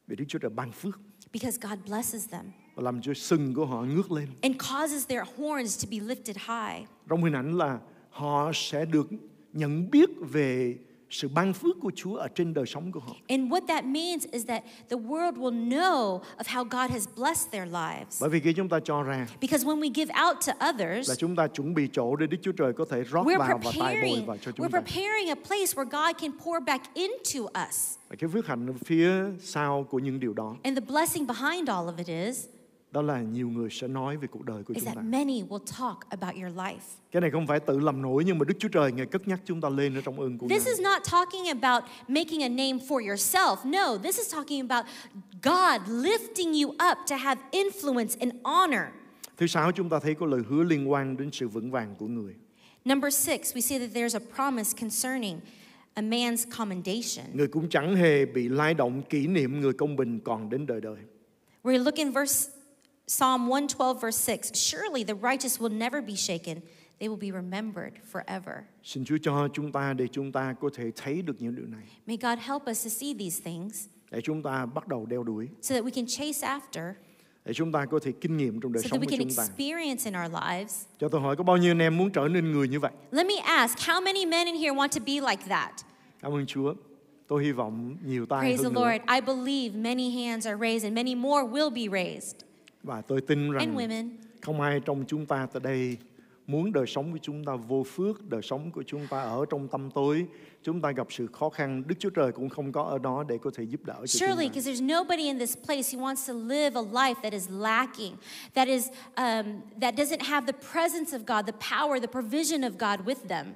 Vì Đức Chúa Trời ban phước. Because God blesses them. Và làm cho sừng của họ ngước lên. And causes their horns to be lifted high. Trong hình ảnh là họ sẽ được nhận biết về sự ban phước của Chúa ở trên đời sống của họ. And what that means is that the world will know of how God has blessed their lives. Bởi vì khi chúng ta cho ra, because when we give out to others, là chúng ta chuẩn bị chỗ để Đức Chúa Trời có thể rót vào và tai bồi vào cho chúng ta. We're preparing a place where God can pour back into us. Và cái phước hạnh phía sau của những điều đó. And the blessing behind all of it is đó là nhiều người sẽ nói về cuộc đời của chúng ta. Many will talk about your life. Cái này không phải tự làm nổi nhưng mà Đức Chúa Trời ngài cất nhắc chúng ta lên ở trong ơn của This Ngài. This is not talking about making a name for yourself. No, this is talking about God lifting you up to have influence and honor. Thứ sáu chúng ta thấy có lời hứa liên quan đến sự vững vàng của người. Number six, we see that there's a promise concerning a man's commendation. Người cũng chẳng hề bị lay động kỷ niệm người công bình còn đến đời đời. We look in verse Psalm 112, verse 6 Surely the righteous will never be shaken, they will be remembered forever. Xin Chúa cho chúng ta để chúng ta có thể thấy được những điều này. May God help us to see these things. Để chúng ta bắt đầu đeo đuổi. So that we can chase after. Để chúng ta có thể kinh nghiệm trong đời so sống của chúng ta. experience in our lives. Cho tôi hỏi có bao nhiêu anh em muốn trở nên người như vậy? Let me ask, how many men in here want to be like that? Cảm ơn Chúa. Tôi hy vọng nhiều tay Praise hơn the Lord. Nữa. I believe many hands are raised and many more will be raised. Và tôi tin rằng không ai trong chúng ta tại đây muốn đời sống của chúng ta vô phước, đời sống của chúng ta ở trong tâm tối, chúng ta gặp sự khó khăn, Đức Chúa Trời cũng không có ở đó để có thể giúp đỡ cho Surely, because there's nobody in this place who wants to live a life that is lacking, that is um, that doesn't have the presence of God, the power, the provision of God with them.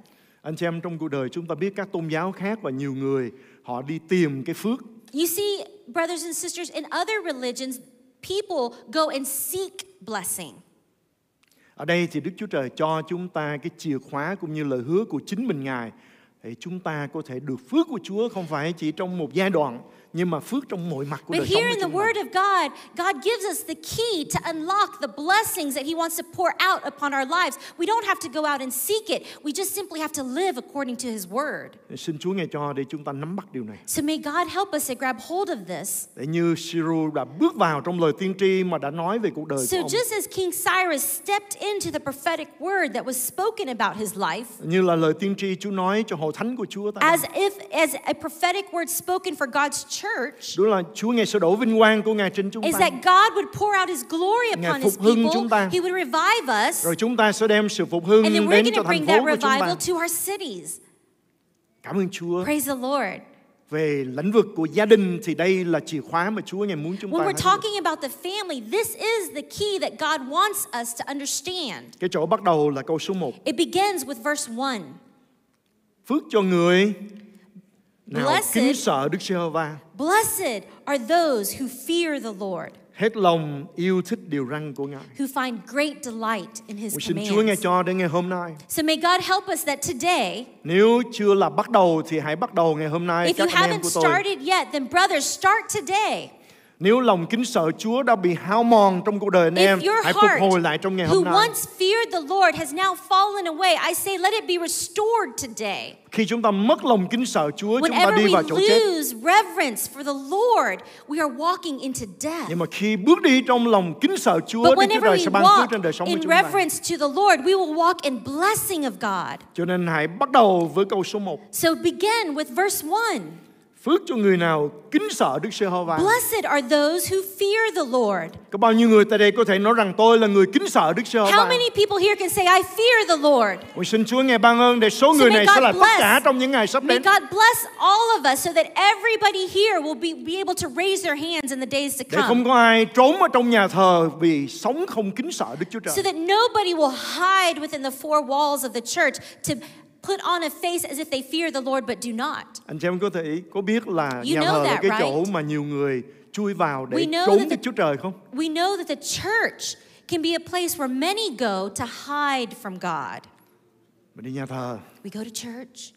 Anh chị em trong cuộc đời chúng ta biết các tôn giáo khác và nhiều người họ đi tìm cái phước. You see, brothers and sisters, in other religions, people go and seek blessing. Ở đây thì Đức Chúa Trời cho chúng ta cái chìa khóa cũng như lời hứa của chính mình Ngài để chúng ta có thể được phước của Chúa không phải chỉ trong một giai đoạn nhưng mà phước trong mọi mặt của But đời sống here in the word of God, God gives us the key to unlock the blessings that he wants to pour out upon our lives. We don't have to go out and seek it. We just simply have to live according to his word. Xin Chúa ngài cho để chúng ta nắm bắt điều này. So may God help us to grab hold of this. Để như Cyril đã bước vào trong lời tiên tri mà đã nói về cuộc đời so của ông. So just as King Cyrus stepped into the prophetic word that was spoken about his life. Như là lời tiên tri Chúa nói cho hội thánh của Chúa ta. As if as a prophetic word spoken for God's church church Đó là Chúa Ngài sẽ đổ vinh quang của Ngài trên chúng ta. Is that God would pour out his glory upon Ngài phục his hưng people. chúng ta. He would revive us. Rồi chúng ta sẽ đem sự phục hưng đến cho thành phố của chúng ta. To our cities. Cảm ơn Chúa. Praise the Lord. Về lĩnh vực của gia đình thì đây là chìa khóa mà Chúa Ngài muốn chúng When ta. When we're talking được. about the family, this is the key that God wants us to understand. Cái chỗ bắt đầu là câu số 1. It begins with verse 1. Phước cho người nào kính sợ Đức Giê-hô-va. Blessed are those who fear the Lord. Hết lòng yêu thích điều răn của Ngài. Who find great delight in his Mình xin Chúa nghe cho đến ngày hôm nay. So may God help us that today. Nếu chưa là bắt đầu thì hãy bắt đầu ngày hôm nay if các you haven't của tôi. started yet, then brothers, start today. Nếu lòng kính sợ Chúa đã bị hao mòn trong cuộc đời anh em, hãy phục hồi lại trong ngày hôm nay. once feared the Lord has now fallen away, I say let it be restored today. Khi chúng ta mất lòng kính sợ Chúa, chúng ta đi vào chỗ chết. lose reverence for the Lord, we are walking into death. Nhưng mà khi bước đi trong lòng kính sợ Chúa, But Đức Chúa Trời sẽ ban phước trên đời sống của chúng ta. In reverence to the Lord, we will walk in blessing of God. Cho nên hãy bắt đầu với câu số 1. So begin with verse 1. Phước cho người nào kính sợ Đức Giê-hô-va. Blessed are those who fear the Lord. Có bao nhiêu người tại đây có thể nói rằng tôi là người kính sợ Đức Giê-hô-va? How many people here can say I fear the Lord? Ôi xin Chúa nghe ban ơn để số so người này sẽ là bless, tất cả trong những ngày sắp đến. May God bless all of us so that everybody here will be be able to raise their hands in the days to come. Để không có ai trốn ở trong nhà thờ vì sống không kính sợ Đức Chúa Trời. So that nobody will hide within the four walls of the church to put on a face as if they fear the Lord but do not. Anh chị em có thể có biết là you nhà thờ cái right? chỗ mà nhiều người chui vào để trốn Đức Chúa Trời không? We know that the church can be a place where many go to hide from God. Mình đi nhà thờ. We go to church.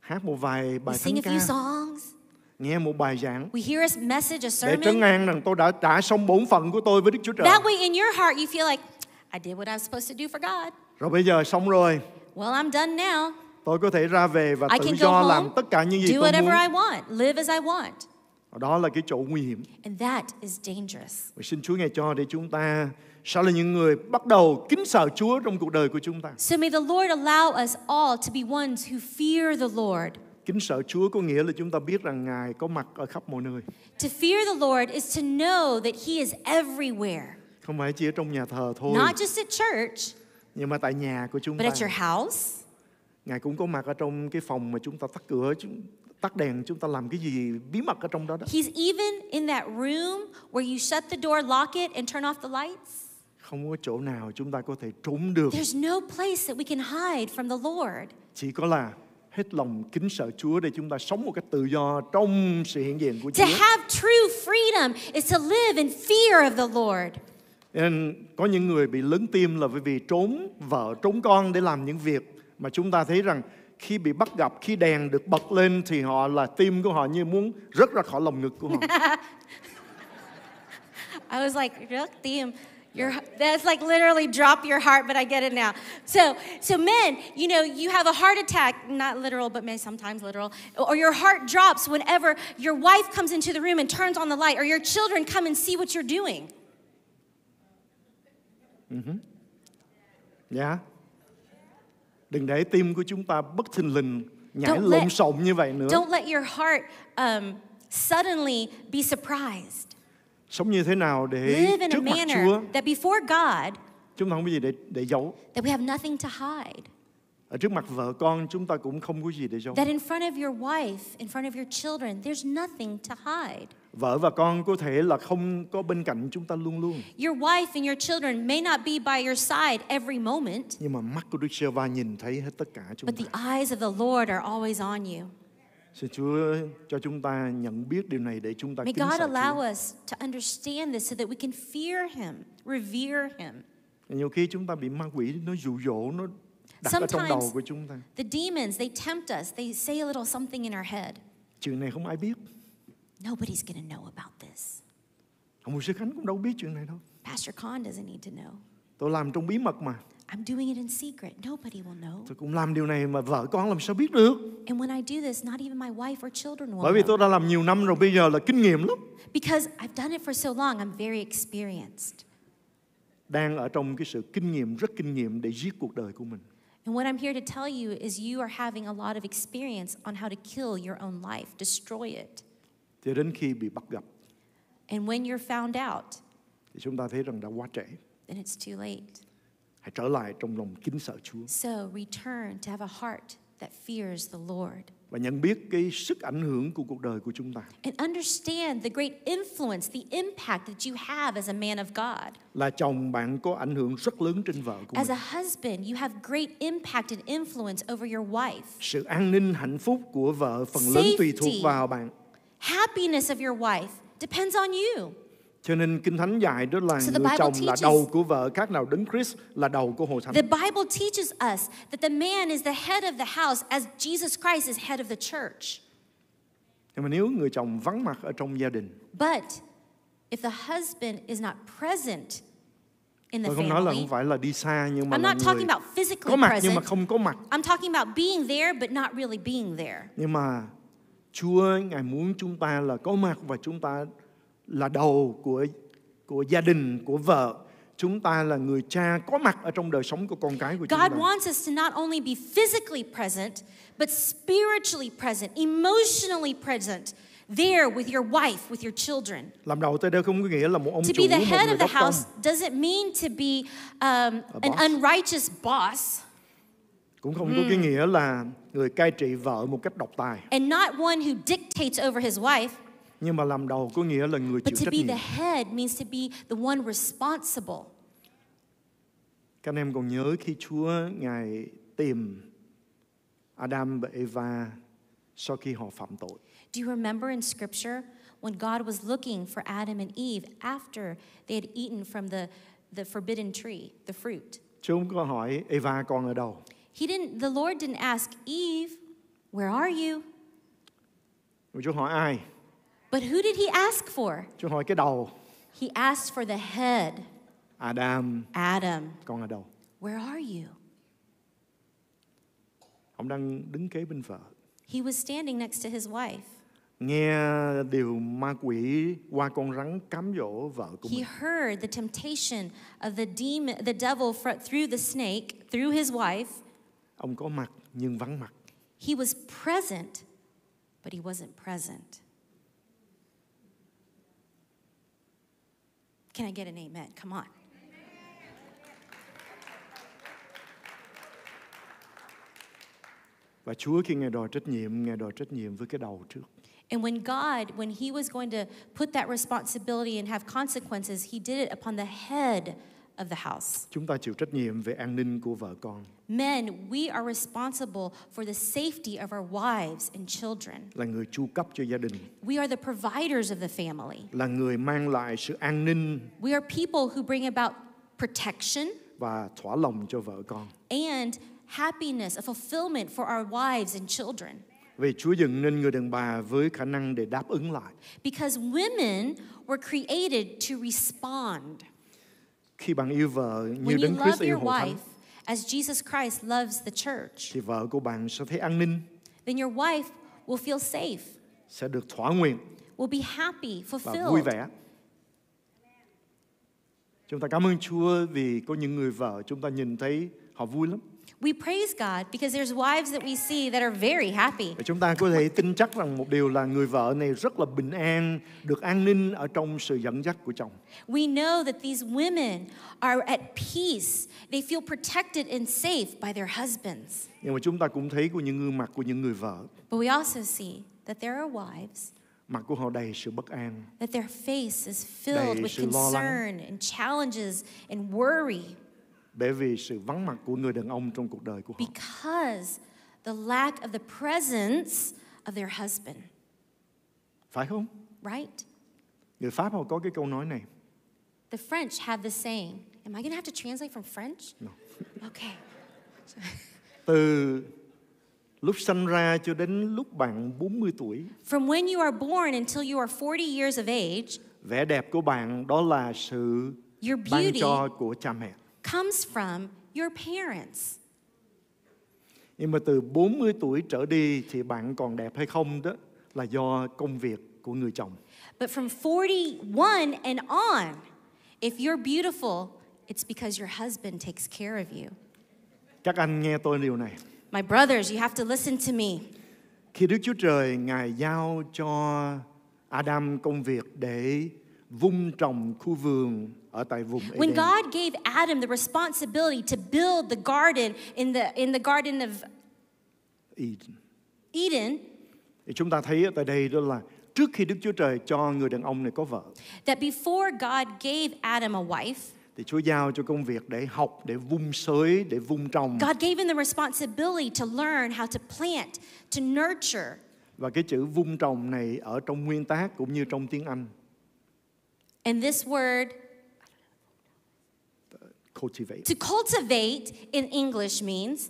Hát một vài bài thánh ca. sing a few songs nghe một bài giảng We hear a message, a sermon. để trấn an rằng tôi đã trả xong bổn phận của tôi với Đức Chúa Trời. That way in your heart you feel like I did what I was supposed to do for God. Rồi bây giờ xong rồi. Well, I'm done now. Tôi có thể ra về và I tự do home, làm tất cả những gì do tôi whatever muốn. I want, live as I want. Đó là cái chỗ nguy hiểm. And that is dangerous. Và xin Chúa ngài cho để chúng ta sẽ là những người bắt đầu kính sợ Chúa trong cuộc đời của chúng ta. So may the Lord allow us all to be ones who fear the Lord. Kính sợ Chúa có nghĩa là chúng ta biết rằng Ngài có mặt ở khắp mọi nơi. To fear the Lord is to know that he is everywhere. Không phải chỉ ở trong nhà thờ thôi. Not just at church. Nhưng mà tại nhà của chúng But ta. At your house, Ngài cũng có mặt ở trong cái phòng mà chúng ta tắt cửa, chúng tắt đèn chúng ta làm cái gì bí mật ở trong đó đó. He's even in that room where you shut the door, lock it and turn off the lights. Không có chỗ nào chúng ta có thể trốn được. There's no place that we can hide from the Lord. Chỉ có là hết lòng kính sợ Chúa để chúng ta sống một cách tự do trong sự hiện diện của Chúa. To have true freedom is to live in fear of the Lord nên có những người bị lớn tim là bởi vì trốn vợ trốn con để làm những việc mà chúng ta thấy rằng khi bị bắt gặp khi đèn được bật lên thì họ là tim của họ như muốn rớt ra khỏi lồng ngực của họ I was like, rớt tim. Your, that's like literally drop your heart, but I get it now. So, so men, you know, you have a heart attack, not literal, but men sometimes literal, or your heart drops whenever your wife comes into the room and turns on the light, or your children come and see what you're doing uh-huh. Ừ yeah. Dạ. đừng để tim của chúng ta bất thình lình nhảy don't lộn xộn như vậy nữa don't let your heart um, suddenly be surprised sống như thế nào để Live trước mặt Chúa that before God, chúng ta không có gì để để giấu that we have nothing to hide ở trước mặt vợ con chúng ta cũng không có gì để giấu. That in front of your wife, in front of your children, there's nothing to hide. Vợ và con có thể là không có bên cạnh chúng ta luôn luôn. Your wife and your children may not be by your side every moment. Nhưng mà mắt của Đức Chúa va nhìn thấy hết tất cả chúng ta. But the eyes of the Lord are always on you. Xin Chúa cho chúng ta nhận biết điều này để chúng ta May kính God allow Chúa. us to understand this so that we can fear him, revere him. Nhiều khi chúng ta bị ma quỷ nó dụ dỗ nó đặt Sometimes, ở trong đầu của chúng ta. The demons they tempt us. They say a little something in our head. Chuyện này không ai biết. Nobody's gonna know about this. Ông mục sư Khánh cũng đâu biết chuyện này đâu. Pastor Khan doesn't need to know. Tôi làm trong bí mật mà. I'm doing it in secret. Nobody will know. Tôi cũng làm điều này mà vợ con làm sao biết được. And when I do this, not even my wife or children will. Bởi vì tôi đã làm nhiều năm rồi, bây giờ là kinh nghiệm lắm. Because I've done it for so long, I'm very experienced. Đang ở trong cái sự kinh nghiệm rất kinh nghiệm để giết cuộc đời của mình. And what I'm here to tell you is you are having a lot of experience on how to kill your own life, destroy it. Cho đến khi bị bắt gặp And when you're found out, thì chúng ta thấy rằng đã quá trễ. then it's too late. Hãy trở lại trong lòng kính sợ Chúa. So return to have a heart that fears the Lord. và nhận biết cái sức ảnh hưởng của cuộc đời của chúng ta. And understand the great influence, the impact that you have as a man of God. Là chồng bạn có ảnh hưởng rất lớn trên vợ của mình. As a husband, you have great impact and influence over your wife. Sự an ninh hạnh phúc của vợ phần lớn tùy thuộc vào bạn. Happiness of your wife depends on you. Cho nên Kinh Thánh dạy đó là so người chồng là đầu của vợ khác nào đấng Christ là đầu của hội thánh. The Bible teaches us that the man is the head of the house as Jesus Christ is head of the church. Nhưng mà nếu người chồng vắng mặt ở trong gia đình. But if the husband is not present in the family, Tôi không nói là không phải là đi xa nhưng mà I'm not người talking about physically có mặt nhưng mà không có mặt. I'm talking about being there but not really being there. Nhưng mà Chúa ngài muốn chúng ta là có mặt và chúng ta là đầu của của gia đình, của vợ. Chúng ta là người cha có mặt ở trong đời sống của con cái của chúng ta. God wants us to not only be physically present, but spiritually present, emotionally present there with your wife, with your children. Làm đầu tới đây không có nghĩa là một ông to chủ, be the head of the house tâm. doesn't mean to be um, an unrighteous boss. Cũng không mm. có cái nghĩa là người cai trị vợ một cách độc tài. And not one who dictates over his wife. Nhưng mà làm đầu có nghĩa là người chịu But to trách be nhiệm. the head means to be the one responsible. Các anh em còn nhớ khi Chúa Ngài tìm Adam và Eva sau khi họ phạm tội. Do you remember in scripture when God was looking for Adam and Eve after they had eaten from the the forbidden tree, the fruit? Chúa không có hỏi Eva con ở đâu. He didn't the Lord didn't ask Eve, where are you? Chúa hỏi ai? But who did he ask for? Chúa hỏi cái đầu. He asked for the head. Adam. Adam. Con ở đâu? Where are you? Ông đang đứng kế bên vợ. He was standing next to his wife. Nghe điều ma quỷ qua con rắn cám dỗ vợ của He heard the temptation of the demon, the devil through the snake, through his wife. Ông có mặt nhưng vắng mặt. He was present, but he wasn't present. Can I get an amen? Come on. Và Chúa khi Ngài đòi trách nhiệm, Ngài đòi trách nhiệm với cái đầu trước. And when God, when He was going to put that responsibility and have consequences, He did it upon the head of the house. Chúng ta chịu trách nhiệm về an ninh của vợ con. Men, we are responsible for the safety of our wives and children. Là người chu cấp cho gia đình. We are the providers of the family. Là người mang lại sự an ninh. We are people who bring about protection và thỏa lòng cho vợ con. And happiness, a fulfillment for our wives and children. Vì Chúa dựng nên người đàn bà với khả năng để đáp ứng lại. Because women were created to respond khi bạn yêu vợ như When Đấng Christ yêu hội thánh, as Jesus Christ loves the church, thì vợ của bạn sẽ thấy an ninh. Then your wife will feel safe. Sẽ được thỏa nguyện. Will be happy, fulfilled. Và vui vẻ. Chúng ta cảm ơn Chúa vì có những người vợ chúng ta nhìn thấy họ vui lắm. We praise God because there's wives that we see that are very happy. Và chúng ta có thể tin chắc rằng một điều là người vợ này rất là bình an, được an ninh ở trong sự dẫn dắt của chồng. We know that these women are at peace. They feel protected and safe by their husbands. Nhưng mà chúng ta cũng thấy của những gương mặt của những người vợ. But we also see that there are wives mặt của họ đầy sự bất an. That their face is filled with concern lắng, and challenges and worry bởi vì sự vắng mặt của người đàn ông trong cuộc đời của họ. Because the lack of the presence of their husband. Phải không? Right. Người Pháp họ có cái câu nói này. The French have the saying. Am I going to have to translate from French? No. Okay. Từ lúc sinh ra cho đến lúc bạn 40 tuổi. From when you are born until you are 40 years of age. Vẻ đẹp của bạn đó là sự ban cho của cha mẹ comes from your parents. Nhưng mà từ 40 tuổi trở đi thì bạn còn đẹp hay không đó là do công việc của người chồng. But from 41 and on, if you're beautiful, it's because your husband takes care of you. Các anh nghe tôi điều này. My brothers, you have to listen to me. Khi Đức Chúa Trời ngài giao cho Adam công việc để vun trồng khu vườn ở tại vùng Eden. When God gave Adam the responsibility to build the garden in the in the garden of Eden. Eden. Thì chúng ta thấy ở tại đây đó là trước khi Đức Chúa Trời cho người đàn ông này có vợ. That before God gave Adam a wife. Thì Chúa giao cho công việc để học, để vun sới, để vun trồng. God gave him the responsibility to learn how to plant, to nurture. Và cái chữ vun trồng này ở trong nguyên tác cũng như trong tiếng Anh. And this word cultivate. To cultivate in English means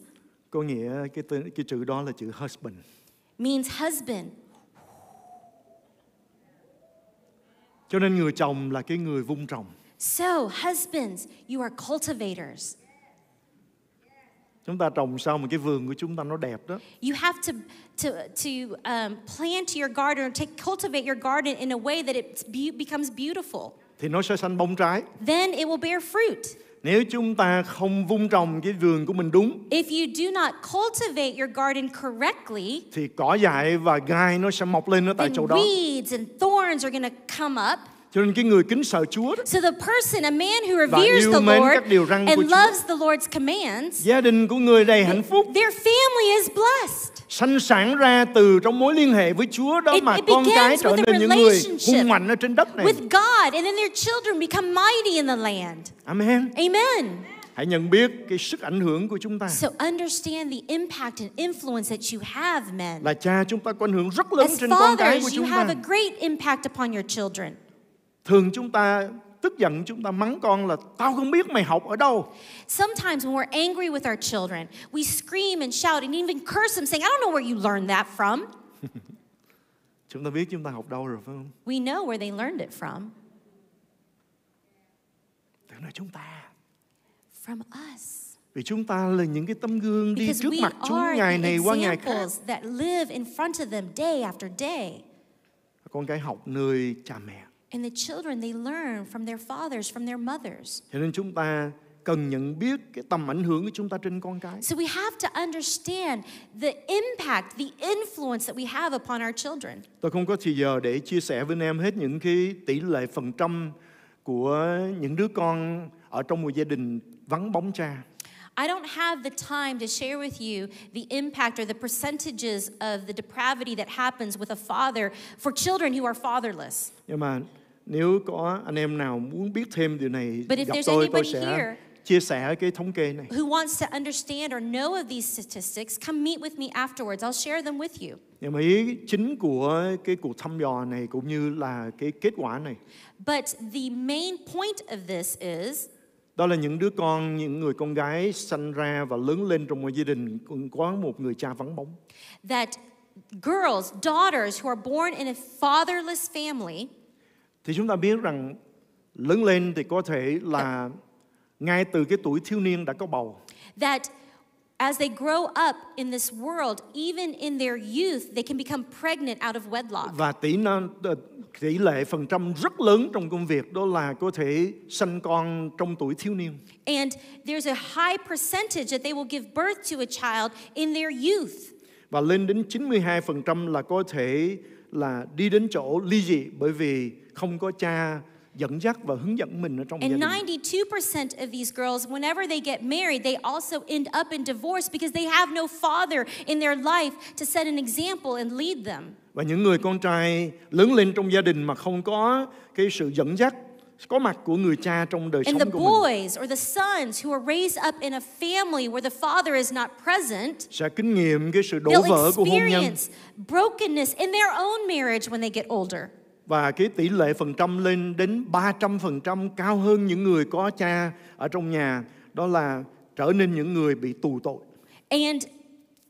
có nghĩa cái tên cái chữ đó là chữ husband. Means husband. Cho nên người chồng là cái người vun trồng. So, husbands, you are cultivators. Chúng ta trồng sao mà cái vườn của chúng ta nó đẹp đó. You have to to to um, plant your garden or take cultivate your garden in a way that it becomes beautiful. Thì nó sẽ xanh bông trái. Then it will bear fruit. Nếu chúng ta không vun trồng cái vườn của mình đúng If you do not cultivate your garden correctly thì cỏ dại và gai nó sẽ mọc lên ở tại chỗ đó. Weeds and thorns are going come up cho nên cái người kính sợ Chúa đó, so the person, a man who reveres the Lord and loves the Lord's commands, gia đình của người đầy hạnh phúc. Their family is blessed. Sanh sản ra từ trong mối liên hệ với Chúa đó it, mà it con cái trở nên những người hùng mạnh ở trên đất này. With God and then their children become mighty in the land. Amen. Amen. Hãy nhận biết cái sức ảnh hưởng của chúng ta. So understand the impact and influence that you have, men. Là cha chúng ta có ảnh hưởng rất lớn As trên fathers, con cái của chúng ta. As fathers, you have a great impact upon your children. Thường chúng ta tức giận chúng ta mắng con là tao không biết mày học ở đâu. Sometimes when we're angry with our children, we scream and shout and even curse them saying I don't know where you learned that from. chúng ta biết chúng ta học đâu rồi phải không? We know where they learned it from. Từ nơi chúng ta. From us. Vì chúng ta là những cái tấm gương đi Because trước mặt Chúa ngày này qua ngày khác. That live in front of them day after day. Con cái học nơi cha mẹ. And the children they learn from their fathers, from their mothers. Cho nên chúng ta cần nhận biết cái tầm ảnh hưởng của chúng ta trên con cái. So we have to understand the impact, the influence that we have upon our children. Tôi không có thời giờ để chia sẻ với anh em hết những cái tỷ lệ phần trăm của những đứa con ở trong một gia đình vắng bóng cha. I don't have the time to share with you the impact or the percentages of the depravity that happens with a father for children who are fatherless. Nhưng mà Nếu có anh em nào muốn biết thêm điều này But gặp tôi, tôi sẽ here, chia sẻ cái thống kê này. Who wants to understand or know of these statistics, come meet with me afterwards. I'll share them with you. Nhưng mà ý chính của cái cuộc thăm dò này cũng như là cái kết quả này. But the main point of this is đó là những đứa con, những người con gái sanh ra và lớn lên trong một gia đình có một người cha vắng bóng. That girls, daughters who are born in a fatherless family thì chúng ta biết rằng lớn lên thì có thể là ngay từ cái tuổi thiếu niên đã có bầu. That as they grow up in this world, even in their youth, they can become pregnant out of wedlock. Và tỷ ờ, tỷ lệ phần trăm rất lớn trong công việc đó là có thể sinh con trong tuổi thiếu niên. And there's a high percentage that they will give birth to a child in their youth. Và lên đến 92% là có thể là đi đến chỗ ly dị bởi vì không có cha dẫn dắt và hướng dẫn mình ở trong And gia đình. 92% of these girls whenever they get married they also end up in divorce because they have no father in their life to set an example and lead them. Và những người con trai lớn lên trong gia đình mà không có cái sự dẫn dắt có mặt của người cha trong đời sống the của mình or the sons who are sẽ kinh nghiệm cái sự đổ vỡ của hôn nhân brokenness in their own marriage when they get older và cái tỷ lệ phần trăm lên đến 300% cao hơn những người có cha ở trong nhà đó là trở nên những người bị tù tội. And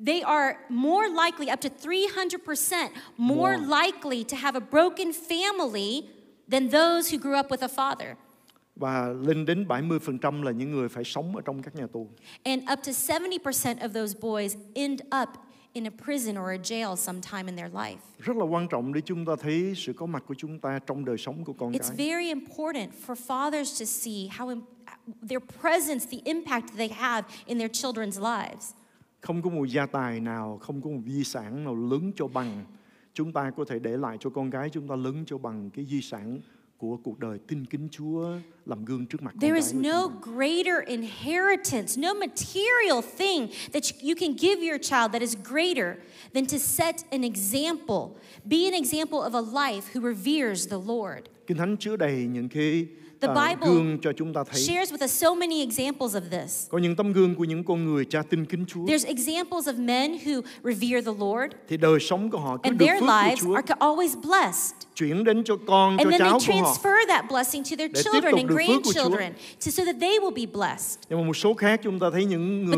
they are more likely up to 300% more wow. likely to have a broken family than those who grew up with a father. Và lên đến 70% là những người phải sống ở trong các nhà tù. And up to 70% of those boys end up in a prison or a jail sometime in their life. Rất là quan trọng để chúng ta thấy sự có mặt của chúng ta trong đời sống của con cái. It's very important for fathers to see how their presence, the impact they have in their children's lives. Không có một gia tài nào, không có một di sản nào lớn cho bằng chúng ta có thể để lại cho con gái chúng ta lớn cho bằng cái di sản của cuộc đời tin kính Chúa làm gương trước mặt There is no greater inheritance, no material thing that you can give your child that is greater than to set an example, be an example of a life who reveres the Lord. Kinh Thánh chứa đầy những cái The Bible cho chúng ta thấy. Shares with us so many examples of this. Có những tấm gương của những con người cha tin kính Chúa. There's examples of men who revere the Lord. Thì đời sống của họ cứ And được của Chúa. And their lives are always blessed chuyển đến cho con and cho cháu transfer họ. That blessing to their children and grandchildren, To, so that they will be blessed. Nhưng mà một số khác chúng ta thấy những người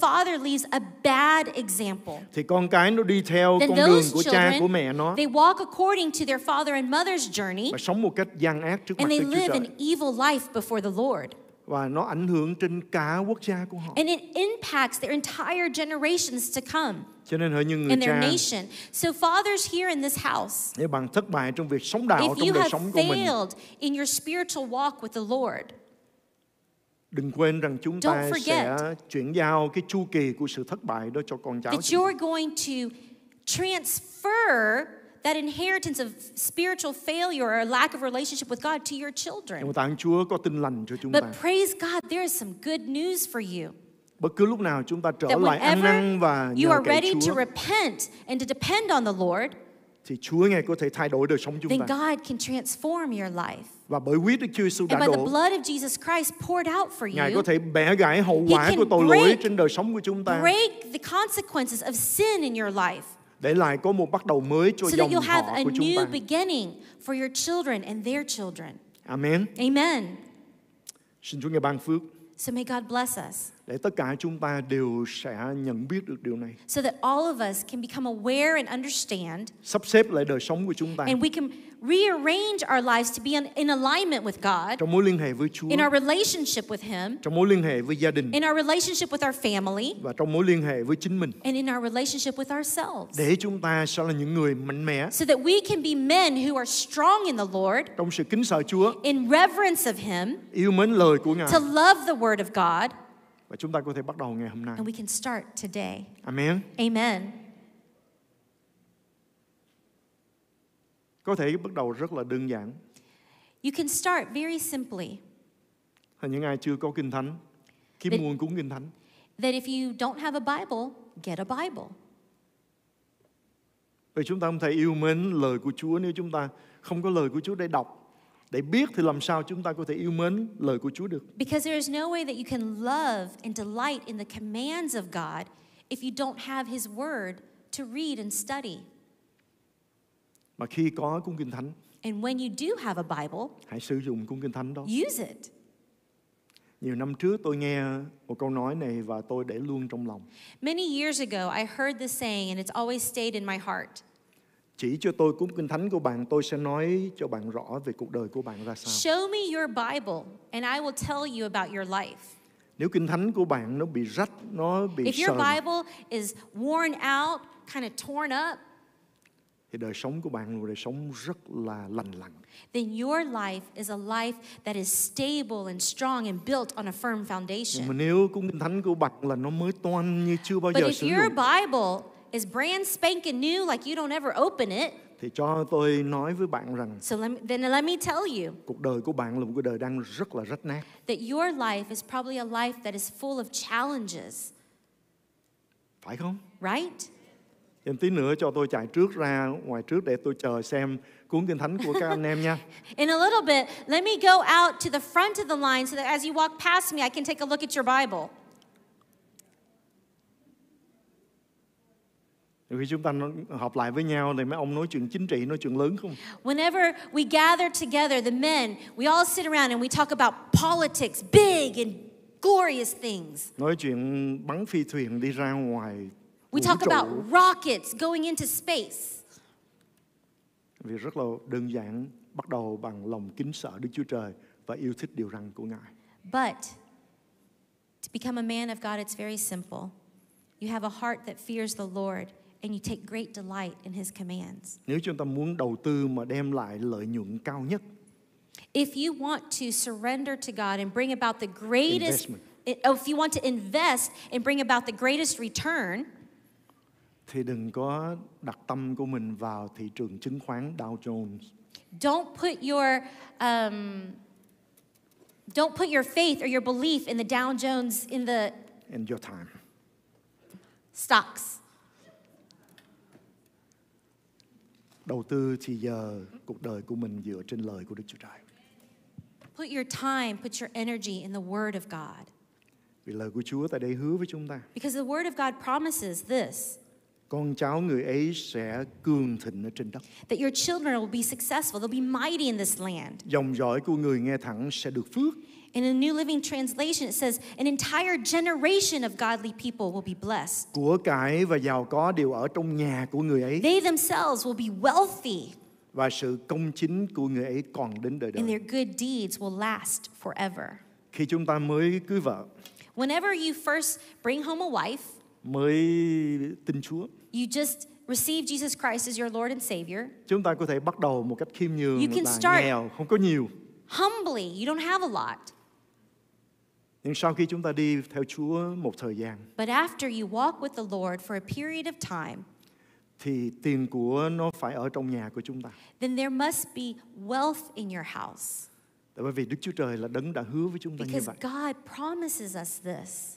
Father leaves a bad example. Thì con cái nó đi theo Then con đường của children, cha của mẹ nó. They walk according to their father and mother's journey. sống một cách ác trước and mặt And they live an evil life before the Lord. và nó ảnh hưởng trên cả quốc gia của họ. And it impacts their entire generations to come. Cho nên hỡi những người cha. Nation. So fathers here in this house. Nếu bạn thất bại trong việc sống đạo trong đời sống của mình. If you have failed in your spiritual walk with the Lord. Đừng quên rằng chúng ta sẽ chuyển giao cái chu kỳ của sự thất bại đó cho con cháu. That you're going to transfer that inheritance of spiritual failure or lack of relationship with God to your children. But praise God, there is some good news for you. Bất cứ lúc nào chúng ta trở lại ăn năn và you are ready Chúa, to repent and to depend on the Lord, thì Chúa ngài có thể thay đổi đời sống chúng then ta. Then God can transform your life. Và bởi huyết Đức Chúa Giêsu đã đổ, Ngài có thể bẻ gãy hậu quả của tội lỗi trên đời sống của chúng ta. Break the consequences of sin in your life. để lại có một bắt đầu mới cho so dòng họ của chúng ta. Amen. Amen. Xin Chúa Ngài ban phước. So may God bless us. Để tất cả chúng ta đều sẽ nhận biết được điều này. So that all of us can become aware and understand. Sắp xếp lại đời sống của chúng ta. And we can rearrange our lives to be in alignment with God. Trong mối liên hệ với Chúa. In our relationship with him. Trong mối liên hệ với gia đình. In our relationship with our family. Và trong mối liên hệ với chính mình. And in our relationship with ourselves. Để chúng ta sẽ là những người mạnh mẽ. So that we can be men who are strong in the Lord. Trong sự kính sợ Chúa. In reverence of him. Yêu mến lời của Ngài. To love the word of God. Và chúng ta có thể bắt đầu ngày hôm nay. And we can start today. Amen. Amen. Có thể bắt đầu rất là đơn giản. You can start very simply. Hay những ai chưa có kinh thánh, kiếm that, nguồn cuốn kinh thánh. That if you don't have a Bible, get a Bible. Vì chúng ta không thể yêu mến lời của Chúa nếu chúng ta không có lời của Chúa để đọc. Để biết thì làm sao chúng ta có thể yêu mến lời của Chúa được. Because there is no way that you can love and delight in the commands of God if you don't have his word to read and study. Mà khi có cuốn kinh thánh, and when you do have a Bible, hãy sử dụng cuốn kinh thánh đó. Use it. Nhiều năm trước tôi nghe một câu nói này và tôi để luôn trong lòng. Many years ago I heard this saying and it's always stayed in my heart. Chỉ cho tôi cuốn kinh thánh của bạn, tôi sẽ nói cho bạn rõ về cuộc đời của bạn ra sao. Show me your Bible and I will tell you about your life. Nếu kinh thánh của bạn nó bị rách, nó bị If sờn. your Bible is worn out, kind of torn up, thì đời sống của bạn là đời sống rất là lành lặn. Then your life is a life that is stable and strong and built on a firm foundation. Mà nếu cuốn kinh thánh của bạn là nó mới toan như chưa bao But giờ sử dụng. But if your Bible is brand spanking new like you don't ever open it, thì cho tôi nói với bạn rằng so let me, then let me tell you, cuộc đời của bạn là một cuộc đời đang rất là rách nát. That your life is probably a life that is full of challenges. Phải không? Right? em tí nữa cho tôi chạy trước ra ngoài trước để tôi chờ xem cuốn kinh thánh của các anh em nha. In a little bit, let me go out to the front of the line so that as you walk past me, I can take a look at your Bible. Khi chúng ta họp lại với nhau thì mấy ông nói chuyện chính trị, nói chuyện lớn không? Whenever we gather together, the men, we all sit around and we talk about politics, big and glorious things. Nói chuyện bắn phi thuyền đi ra ngoài We talk about rockets going into space. Vì rất là đơn giản bắt đầu bằng lòng kính sợ Đức Chúa Trời và yêu thích điều răn của Ngài. But to become a man of God it's very simple. You have a heart that fears the Lord and you take great delight in his commands. Nếu chúng ta muốn đầu tư mà đem lại lợi nhuận cao nhất. If you want to surrender to God and bring about the greatest investment. Oh, if you want to invest and bring about the greatest return thì đừng có đặt tâm của mình vào thị trường chứng khoán Dow Jones. Don't put your um, don't put your faith or your belief in the Dow Jones in the in your time. Stocks. Đầu tư thì giờ cuộc đời của mình dựa trên lời của Đức Chúa Trời. Put your time, put your energy in the word of God. Vì lời của Chúa tại đây hứa với chúng ta. Because the word of God promises this con cháu người ấy sẽ cường thịnh ở trên đất. That your children will be successful, they'll be mighty in this land. Dòng dõi của người nghe thẳng sẽ được phước. In a New Living Translation, it says, an entire generation of godly people will be blessed. Của cải và giàu có đều ở trong nhà của người ấy. They themselves will be wealthy. Và sự công chính của người ấy còn đến đời đời. And their good deeds will last forever. Khi chúng ta mới cưới vợ. Whenever you first bring home a wife, mới tin Chúa. You just receive Jesus Christ as your Lord and Savior. Chúng ta có thể bắt đầu một cách khiêm nhường you nghèo, không có nhiều. Humbly, you don't have a lot. Nhưng sau khi chúng ta đi theo Chúa một thời gian, but after you walk with the Lord for a period of time, thì tiền của nó phải ở trong nhà của chúng ta. Then there must be wealth in your house. Tại bởi vì Đức Chúa Trời là đấng đã hứa với chúng ta Because như vậy. God promises us this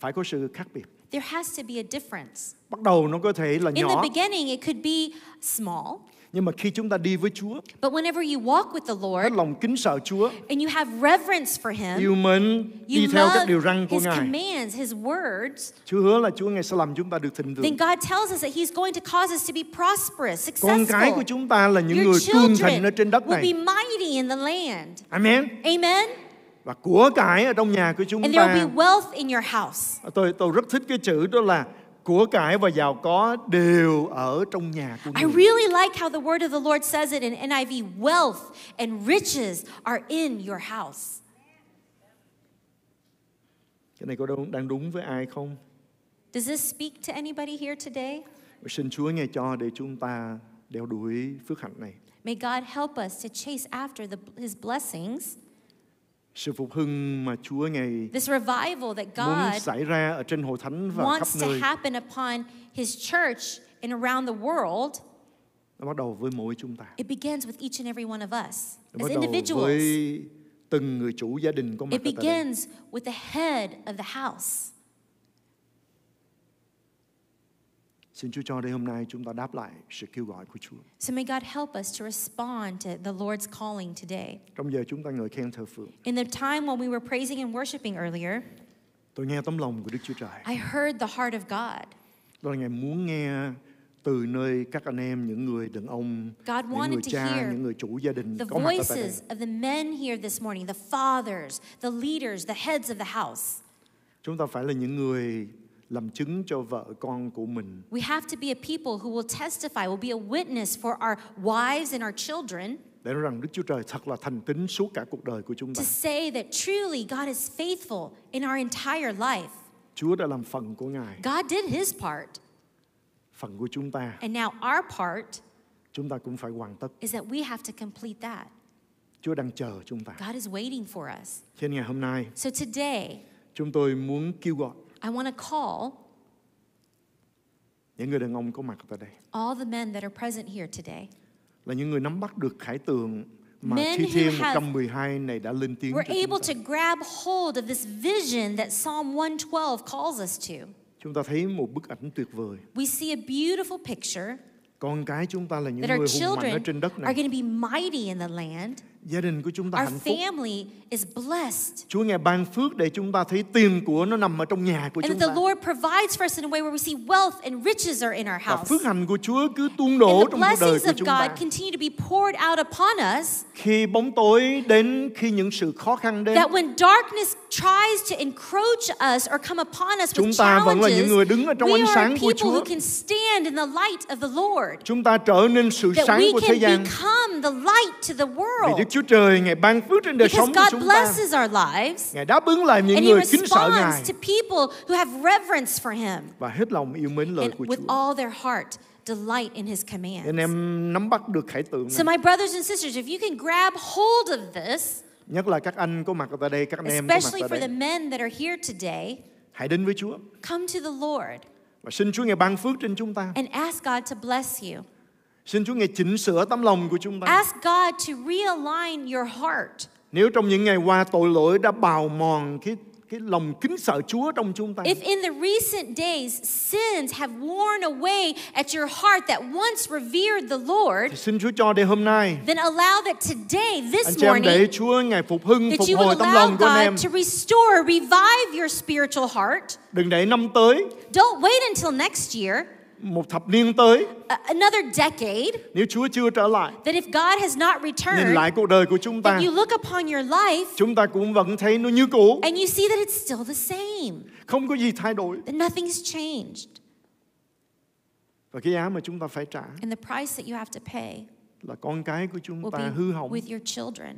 phải có sự khác biệt. There has to be a difference. Bắt đầu nó có thể là nhỏ. In the beginning it could be small. Nhưng mà khi chúng ta đi với Chúa, But whenever you walk with the Lord, lòng kính sợ Chúa, and you have reverence for Him, yêu mến, đi theo các điều răn của his Ngài, commands, His words, Chúa hứa là Chúa Ngài sẽ làm chúng ta được thịnh vượng. Then God tells us that He's going to cause us to be prosperous, successful. Con cái của chúng ta là những Your người cương thịnh ở trên đất này. Will be mighty in the land. Amen. Amen và của cải ở trong nhà của chúng And ta. there will be wealth in your house. À, tôi tôi rất thích cái chữ đó là của cải và giàu có đều ở trong nhà của người. I really like how the word of the Lord says it in NIV wealth and riches are in your house. Cái này có đúng đang đúng với ai không? Does this speak to anybody here today? Và xin Chúa nghe cho để chúng ta đeo đuổi phước hạnh này. May God help us to chase after the, his blessings. sự phục hưng mà Chúa ngày This revival that God muốn xảy ra ở trên hội thánh và wants khắp to happen upon his church and around the world, nó bắt đầu với mỗi chúng ta. it begins with each and every one of us Nó as individuals. với từng người chủ gia đình It begins with the head of the house. Xin Chúa cho đây hôm nay chúng ta đáp lại sự kêu gọi của Chúa. So may God help us to respond to the Lord's calling today. Trong giờ chúng ta ngợi khen thờ phượng. In the time when we were praising and worshiping earlier, tôi nghe tấm lòng của Đức Chúa Trời. I heard the heart of God. Đó Ngài muốn nghe từ nơi các anh em những người đàn ông, God những người cha, những người chủ gia đình the có mặt ở đây. of the men here this morning, the fathers, the leaders, the heads of the house. Chúng ta phải là những người làm chứng cho vợ con của mình. We have to be a people who will testify, will be a witness for our wives and our children. Để nói rằng Đức Chúa Trời thật là thành tín suốt cả cuộc đời của chúng ta. To say that truly God is faithful in our entire life. Chúa đã làm phần của Ngài. God did his part. Phần của chúng ta. And now our part chúng ta cũng phải hoàn tất. Is that we have to complete that. Chúa đang chờ chúng ta. God is waiting for us. Trên ngày hôm nay. So today, chúng tôi muốn kêu gọi I want to call những người đàn ông có mặt tại đây all the men that are present here today là những người nắm bắt được khải tượng mà Men thi thiên 112 này đã lên tiếng We're able to grab hold of this vision that Psalm 112 calls us to. Chúng ta thấy một bức ảnh tuyệt vời. We see a beautiful picture. Con cái chúng ta là những người hùng mạnh ở trên đất này. Are going to be mighty in the land. gia đình của chúng ta Our hạnh phúc. Chúa ngài ban phước để chúng ta thấy tiền của nó nằm ở trong nhà của chúng ta. the Lord provides for us in a way where we see wealth and riches are in our house. Và phước hạnh của Chúa cứ tuôn đổ trong cuộc đời của chúng ta. And the blessings of God continue to be poured out upon us. Khi bóng tối đến, khi những sự khó khăn đến. That when darkness tries to encroach us or come upon us chúng ta vẫn là những người đứng ở trong ánh sáng của Chúa. Who can stand in the light of the Lord. Chúng ta trở nên sự sáng của thế gian. That we can become the light to the world. Chúa Trời ngày ban phước trên đời Because sống của God chúng ta. blesses our lives. Ngài đáp ứng lại những And he người kính sợ Ngài. responds to people who have reverence for him và hết lòng yêu mến lời and with all their heart delight in his Anh commands. em nắm bắt được khải tượng So my brothers and sisters, if you can grab hold of this, Nhất là các anh có mặt đây, các anh em có especially for the men that are here today, Hãy đến với Chúa come to the Lord và xin Chúa ngày ban phước trên chúng ta. and ask God to bless you. Xin Chúa Ngài chỉnh sửa tấm lòng của chúng ta. Ask God to realign your heart. Nếu trong những ngày qua tội lỗi đã bào mòn cái cái lòng kính sợ Chúa trong chúng ta. If in the recent days sins have worn away at your heart that once revered the Lord, thì xin Chúa cho để hôm nay. Then allow that today, this anh chị em morning, để Chúa ngài phục hưng, phục hồi tấm lòng của anh em. To restore, revive your spiritual heart. Đừng để năm tới. Don't wait until next year một thập niên tới another decade nếu Chúa chưa trở lại that if God has not returned nhìn lại cuộc đời của chúng ta you look upon your life chúng ta cũng vẫn thấy nó như cũ and you see that it's still the same không có gì thay đổi that nothing's changed và cái giá mà chúng ta phải trả and the price that you have to pay là con cái của chúng ta hư hỏng with your children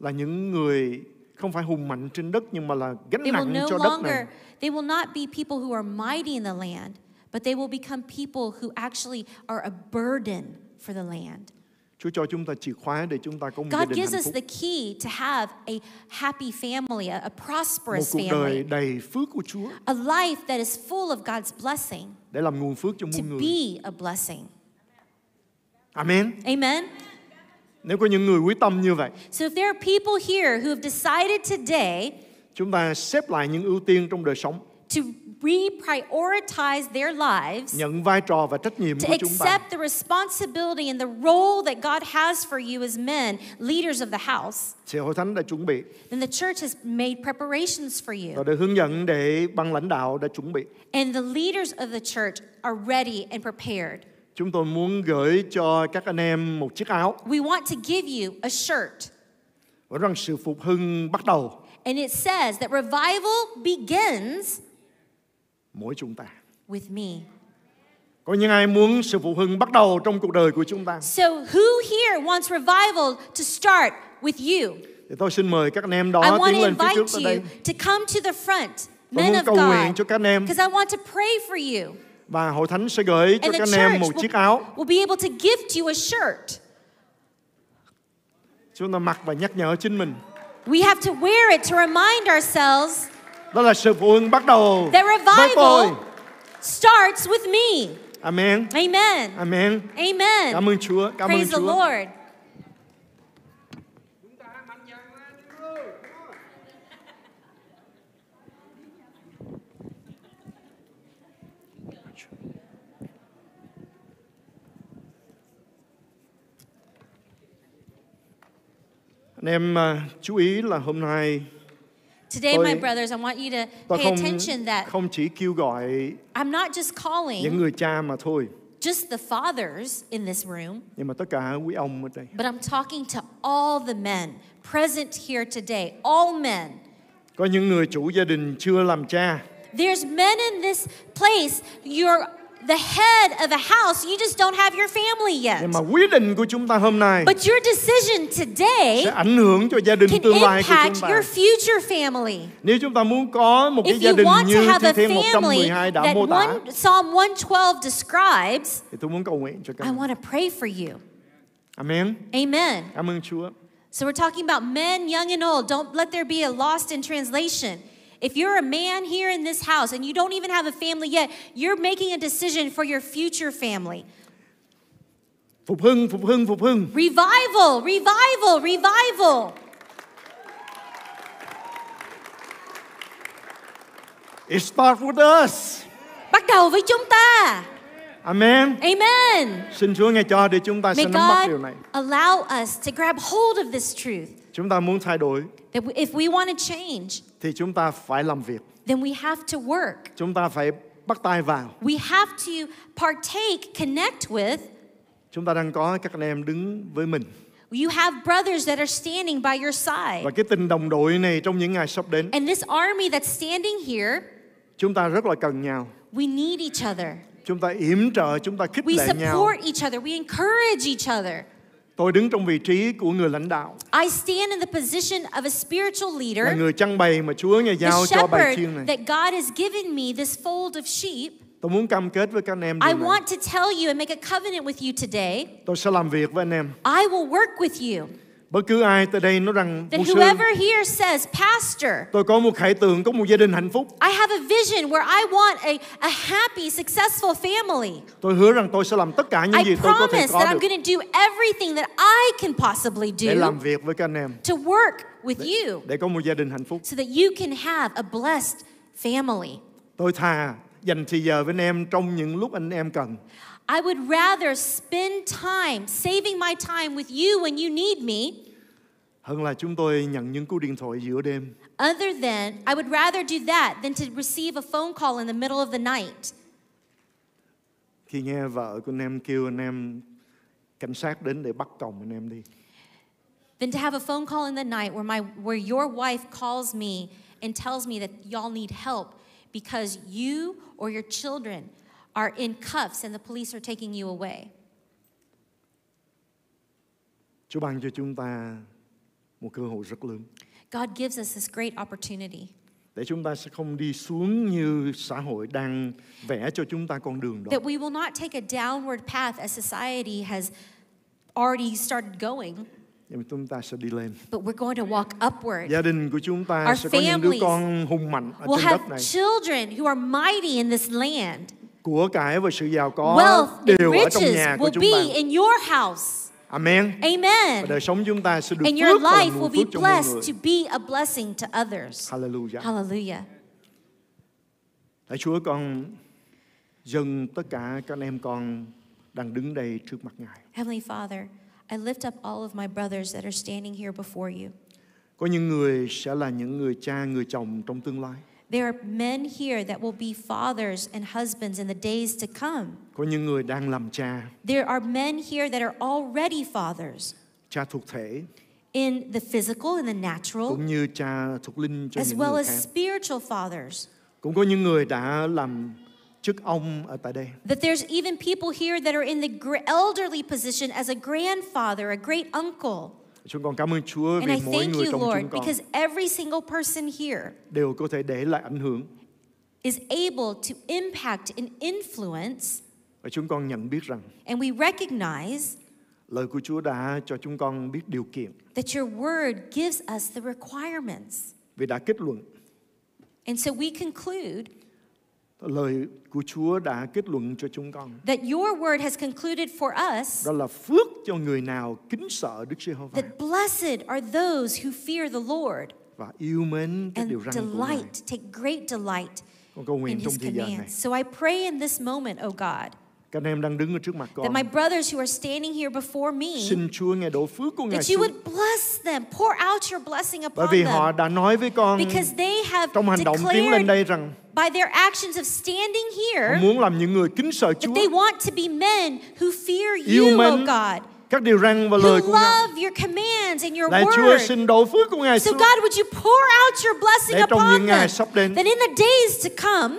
là những người không phải hùng mạnh trên đất nhưng mà là gánh nặng cho đất này they will not be people who are mighty in the land but they will become people who actually are a burden for the land. Chúa cho chúng ta chìa khóa để chúng ta có một God gives us the key to have a happy family, a, a prosperous một cuộc đời đầy phước của Chúa. A life that is full of God's blessing. Để làm nguồn phước cho muôn người. To be a blessing. Amen. Amen. Nếu có những người quyết tâm như vậy. So if there are people here who have decided today chúng ta xếp lại những ưu tiên trong đời sống to reprioritize their lives nhận vai trò và trách nhiệm to của chúng accept the responsibility and the role that God has for you as men, leaders of the house, thì hội thánh đã chuẩn bị then the church has made preparations for you. được hướng dẫn để ban lãnh đạo đã chuẩn bị And the leaders of the church are ready and prepared. chúng tôi muốn gửi cho các anh em một chiếc áo We want to give you a shirt. và rằng sự phục hưng bắt đầu And it says that revival begins mỗi chúng ta. With me. Có những ai muốn sự phục hưng bắt đầu trong cuộc đời của chúng ta? So who here wants revival to start with you? Thì tôi xin mời các anh em đó I tiến lên phía trước đây. To come to the front, tôi muốn cầu nguyện cho các anh em. Because I want to pray for you. Và hội thánh sẽ gửi cho các anh em một chiếc áo. Will be able to give you a shirt. Chúng ta mặc và nhắc nhở chính mình. We have to wear it to remind ourselves đó là sự phục hưng bắt đầu The với tôi. starts with me. Amen. Amen. Amen. Amen. Cảm ơn Chúa. Cảm ơn Praise the Chúa. Lord. Anh em à, chú ý là hôm nay Today, my brothers, I want you to pay attention that không chỉ kêu gọi I'm not just calling những người cha mà thôi. Just the fathers in this room. Nhưng mà tất cả quý ông ở đây. But I'm talking to all the men present here today, all men. Có những người chủ gia đình chưa làm cha. There's men in this place. You're the head of a house, you just don't have your family yet. Nhưng mà quyết định của chúng ta hôm nay But your decision today sẽ ảnh hưởng cho gia đình can tương lai của chúng ta. Your future family. Nếu chúng ta muốn có một If cái gia đình như Thi Thiên 112 one, Psalm 112 describes, thì tôi muốn cầu nguyện cho các I want to pray for you. Amen. Amen. Cảm ơn Chúa. So we're talking about men, young and old. Don't let there be a lost in translation. If you're a man here in this house and you don't even have a family yet, you're making a decision for your future family. Phục hưng, phục Revival, revival, revival. It starts with us. Bắt đầu với chúng ta. Amen. Amen. Xin Chúa nghe cho để chúng ta May sẽ nắm bắt điều này. Allow us to grab hold of this truth. Chúng ta muốn thay đổi. That if we want to change thì chúng ta phải làm việc. Then we have to work. Chúng ta phải bắt tay vào. We have to partake, connect with. Chúng ta đang có các anh em đứng với mình. You have brothers that are standing by your side. Và cái tình đồng đội này trong những ngày sắp đến. And this army that's standing here. Chúng ta rất là cần nhau. We need each other. Chúng ta yểm trợ, chúng ta khích we lệ nhau. We support each other, we encourage each other. Tôi đứng trong vị trí của người lãnh đạo. I stand in the position of a spiritual leader. Là người chăn bày mà Chúa giao cho chiên này. That God has given me this fold of sheep. Tôi muốn cam kết với các anh em I này. want to tell you and make a covenant with you today. Tôi sẽ làm việc với anh em. I will work with you. Bất cứ ai tới đây nói rằng That whoever here says, Pastor, tôi có một khải tượng, có một gia đình hạnh phúc. I have a vision where I want a, a happy, successful family. Tôi hứa rằng tôi sẽ làm tất cả những I gì tôi có thể có that được. I'm going to do everything that I can possibly do. Để làm việc với các anh em. To work with để, you. Để có một gia đình hạnh phúc. So that you can have a blessed family. Tôi thà dành thời giờ với anh em trong những lúc anh em cần. I would rather spend time saving my time with you when you need me hơn là chúng tôi nhận những cú điện thoại giữa đêm. Other than, I would rather do that than to receive a phone call in the middle of the night. Khi nghe vợ của anh em kêu anh em cảnh sát đến để bắt chồng anh em đi. Than to have a phone call in the night where my where your wife calls me and tells me that y'all need help because you or your children are in cuffs and the police are taking you away. Chúa ban cho chúng ta một cơ hội rất lớn. God gives us this great opportunity. Để chúng ta sẽ không đi xuống như xã hội đang vẽ cho chúng ta con đường đó. That we will not take a downward path as society has already started going. Nhưng chúng ta sẽ đi lên. But we're going to walk upward. Gia đình của chúng ta Our sẽ có những đứa con hùng mạnh ở trên đất này. children who are mighty in this land. Của cải và sự giàu có Wealth đều ở trong nhà của chúng ta. will be in your house. Amen. Amen. Và đời sống chúng ta sẽ được And your life will be blessed to be a blessing to others. Hallelujah. Hallelujah. Lạy Chúa con dâng tất cả các anh em con đang đứng đây trước mặt Ngài. Heavenly Father, I lift up all of my brothers that are standing here before you. Có những người sẽ là những người cha, người chồng trong tương lai. There are men here that will be fathers and husbands in the days to come. Có những người đang làm cha. There are men here that are already fathers. Cha thuộc thể. In the physical, in the natural. Cũng như cha thuộc linh cho as những well người as khác. spiritual fathers. Cũng có những người đã làm chức ông ở tại đây. That there's even people here that are in the elderly position as a grandfather, a great uncle. Chúng con cảm ơn Chúa And vì mỗi người you, trong Lord, chúng con every single person here đều có thể để lại ảnh hưởng. is able to impact and influence. Và chúng con nhận biết rằng And we recognize lời của Chúa đã cho chúng con biết điều kiện that your word gives us the requirements. vì đã kết luận And so we conclude lời của Chúa đã kết luận cho chúng con. That your word has concluded for us. Đó là phước cho người nào kính sợ Đức Giê-hô-va. That blessed are those who fear the Lord. Và yêu mến cái điều răn của Ngài. Take great delight con cầu nguyện trong thời gian này. So I pray in this moment, O God. Các anh em đang đứng ở trước mặt con. That my brothers who are standing here before me. Xin Chúa ngài đổ phước của ngài. That you would bless them, pour out your blessing upon them. Bởi vì họ đã nói với con. Because they have trong hành động tiến lên đây rằng by their actions of standing here. Muốn làm những người kính sợ Chúa. they want to be men who fear you, O God các điều răn và lời của words. Lạy Chúa xin đổ phước của Ngài so God, would you pour out your blessing để trong những ngày sắp đến, that in the days to come,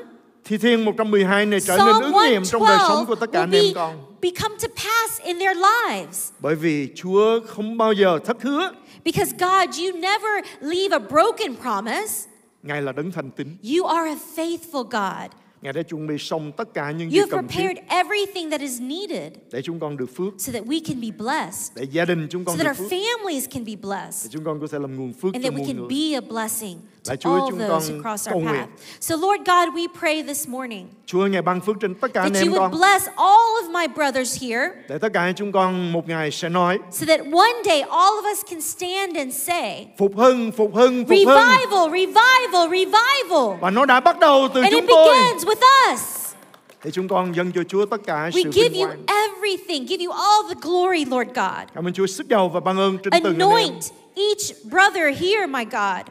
Thi thiên 112 này trở nên ứng nghiệm trong đời sống của tất cả anh em con. Become to pass in their lives. Bởi vì Chúa không bao giờ thất hứa. Because God, you never leave a broken promise. Ngài là đấng thành tín. You are a faithful God. Ngài đã chuẩn bị xong tất cả những gì cần thiết everything that is needed để chúng con được phước so that we can be blessed để gia đình chúng con so được phước families can be blessed để chúng con có thể làm nguồn phước and cho that we can người. be a blessing to all those who cross our path. So Lord God, we pray this morning that you would bless all of my brothers here so that one day all of us can stand and say, Revival, revival, revival. And it begins with us. Để chúng con dâng cho Chúa tất cả We sự give you quang. everything, give you all the glory, Lord God. Cảm ơn Chúa sức và ban ơn trên từng anh em. Anoint each brother here, my God.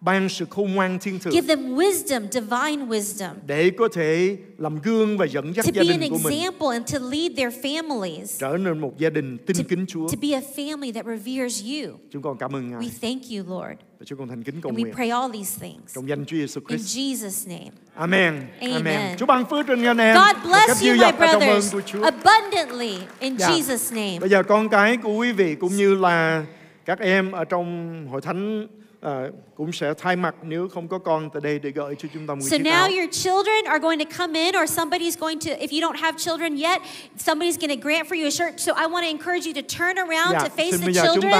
ban sự khôn ngoan thiên thượng. Give them wisdom, divine wisdom. Để có thể làm gương và dẫn dắt to gia đình của mình. To be an example and to lead their families. Trở nên một gia đình tin to, kính Chúa. To be a family that reveres you. Chúng con cảm ơn Ngài. We thank you, Lord. Và chúng con thành kính cầu nguyện. We pray all these things. Trong danh Chúa Giêsu Christ. In Jesus name. Amen. Amen. Amen. Chúa ban phước trên anh em. God bless you, my brothers, abundantly in yeah. Dạ. Jesus name. Bây giờ con cái của quý vị cũng như là các em ở trong hội thánh uh, cũng sẽ thay mặt nếu không có con tại đây để gửi cho chúng ta một So now your children are going to come in or somebody's going to if you don't have children yet, somebody's going to grant for you a shirt. So I want to encourage you to turn around yeah, dạ, to face the children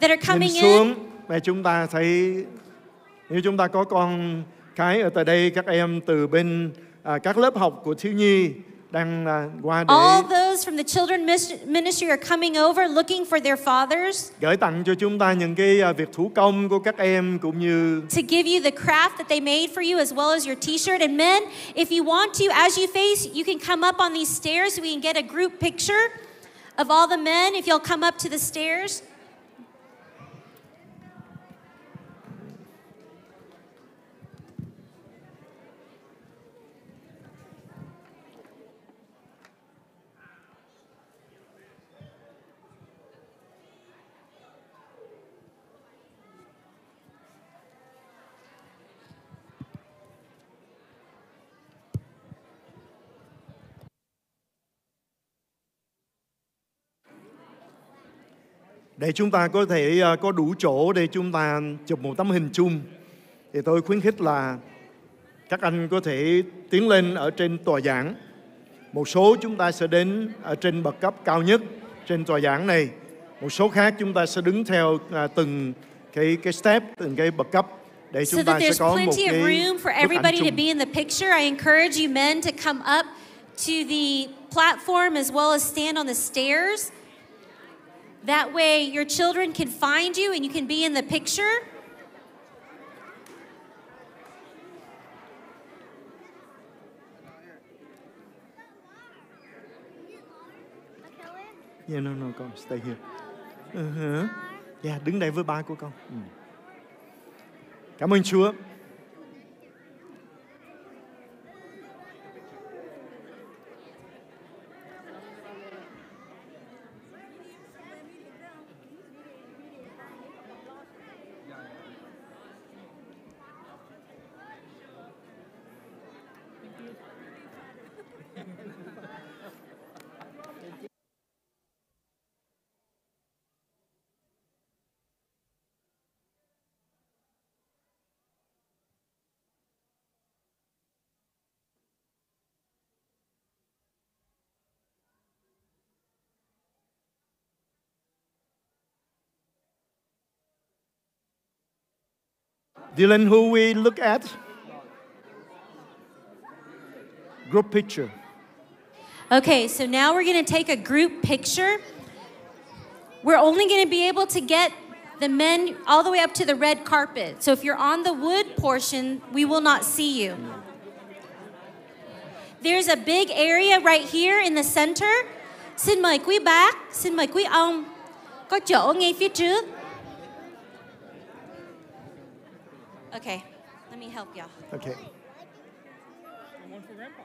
that are coming xuống, in. Và chúng ta thấy nếu chúng ta có con cái ở tại đây các em từ bên à, các lớp học của thiếu nhi đang qua để All those from the children ministry are coming over looking for their fathers. Gửi tặng cho chúng ta những cái việc thủ công của các em cũng như To give you the craft that they made for you as well as your t-shirt and men, if you want to as you face, you can come up on these stairs we can get a group picture of all the men if you'll come up to the stairs. để chúng ta có thể ờ, có đủ chỗ để chúng ta chụp một tấm hình chung thì tôi khuyến khích là các anh có thể tiến lên ở trên tòa giảng một số chúng ta sẽ đến ở trên bậc cấp cao nhất trên tòa giảng này một số khác chúng ta sẽ đứng theo à, từng cái cái step từng cái bậc cấp để chúng so ta sẽ có một cái room for everybody to be in the picture I encourage you men to come up to the platform as well as stand on the stairs That way, your children can find you and you can be in the picture. Yeah, no, no, con, stay here. Uh-huh. Yeah, đứng đây với ba của con. Cảm ơn Chúa. Dylan, who we look at? Group picture. Okay, so now we're gonna take a group picture. We're only gonna be able to get the men all the way up to the red carpet. So if you're on the wood portion, we will not see you. There's a big area right here in the center. Xin mời quý bác, xin mời quý ông có chỗ ngay phía trước. Okay, let me help y'all. Okay. one for Grandpa.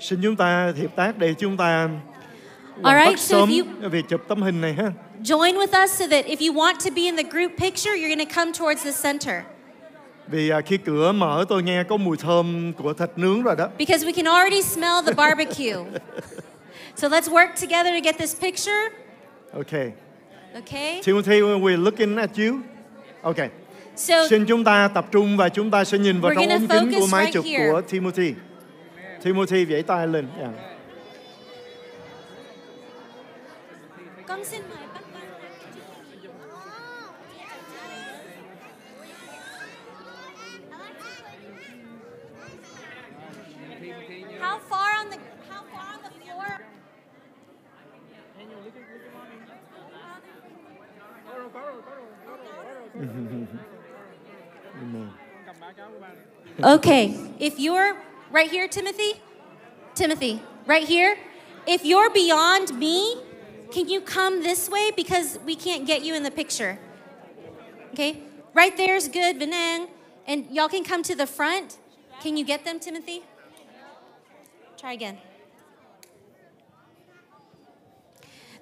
Xin chúng ta hiệp tác để chúng ta All right, so if you việc chụp tấm hình này ha. Join with us so that if you want to be in the group picture, you're going to come towards the center. Vì khi cửa mở tôi nghe có mùi thơm của thịt nướng rồi đó. Because we can already smell the barbecue. so let's work together to get this picture. Okay. Okay? Timothy, we're looking at you. Okay. So xin chúng ta tập trung và chúng ta sẽ nhìn vào trong ống kính của máy right chụp here. của Timothy. Timothy vẫy tay lên. Yeah. Con xin mời okay, if you're right here, Timothy, Timothy, right here, if you're beyond me, can you come this way? Because we can't get you in the picture. Okay, right there is good, Benang. And y'all can come to the front. Can you get them, Timothy? Try again.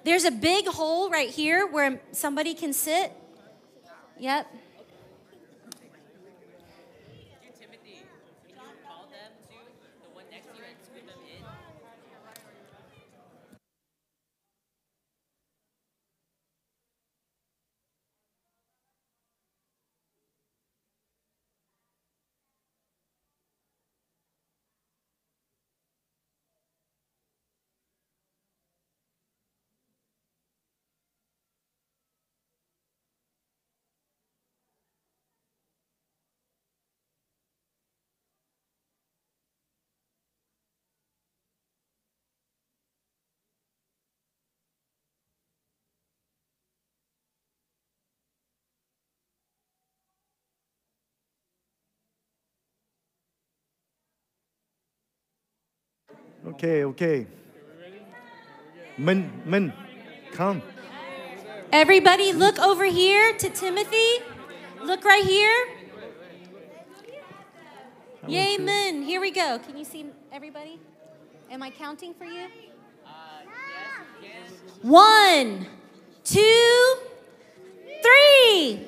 There's a big hole right here where somebody can sit. Yep. Okay, okay. Min, Min, come. Everybody, look over here to Timothy. Look right here. Yay, Min. Here we go. Can you see everybody? Am I counting for you? One, two, three.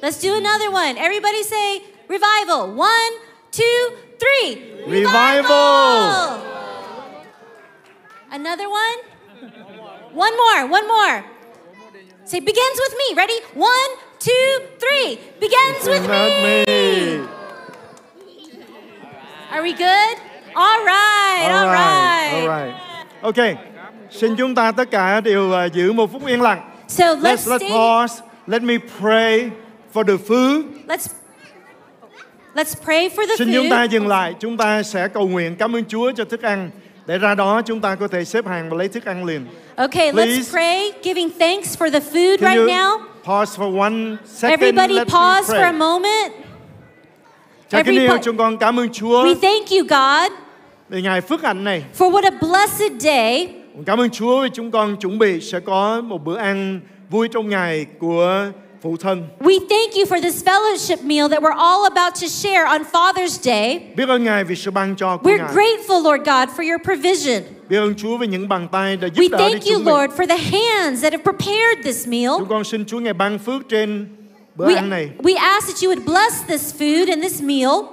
Let's do another one. Everybody say revival. One, two, three. Revival. Another one? One more, one more. Say, begins with me. Ready? One, two, three. Begins with me. Are we good? All right, all right. All right. Okay. Xin chúng ta tất cả đều giữ một phút yên lặng. So let's, let's, let's pause. Let me pray for the food. Let's Let's pray for the Xin food. chúng ta dừng lại, chúng ta sẽ cầu nguyện cảm ơn Chúa cho thức ăn để ra đó chúng ta có thể xếp hàng và lấy thức ăn liền. Okay, Please. let's pray, giving thanks for the food Can right now. Pause for one second. Everybody Let pause for a moment. Cha kính yêu chúng con cảm ơn Chúa. We thank you God. Vì ngày phước hạnh này. For what a blessed day. Cảm ơn Chúa vì chúng con chuẩn bị sẽ có một bữa ăn vui trong ngày của We thank you for this fellowship meal that we're all about to share on Father's Day. we We're grateful, Lord God, for your provision. We thank you, Lord, for the hands that have prepared this meal. we, We ask that you would bless this food and this meal.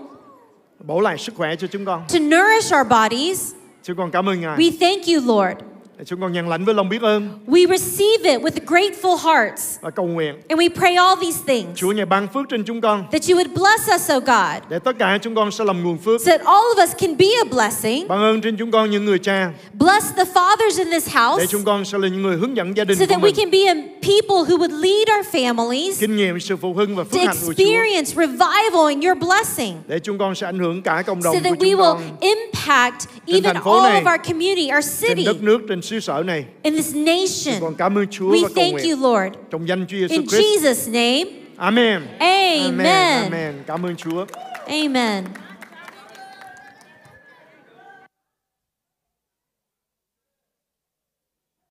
To nourish our bodies. We thank you, Lord. Chúng con nhận lãnh với lòng biết ơn. We receive it with grateful hearts. Và cầu nguyện. And we pray all these things. Chúa ngài ban phước trên chúng con. That you would bless us, O oh God. Để tất cả chúng con sẽ làm nguồn phước. So that all of us can be a blessing. Ban ơn trên chúng con những người cha. Bless the fathers in this house. Để chúng con sẽ là những người hướng dẫn gia đình So that we can be people who would lead our families. Kinh nghiệm sự hưng và phước hạnh của Chúa. To experience revival and your blessing. Để chúng con sẽ ảnh hưởng cả cộng đồng so của chúng con. So that we will impact even all of our community, our city. Trên đất nước, trên này. In this nation. Con cảm ơn Chúa we và thank nguyện. you, Lord. Trong danh Chúa Christ. In Jesus name. Amen. Amen. Amen. Amen. Cảm ơn Chúa. Amen.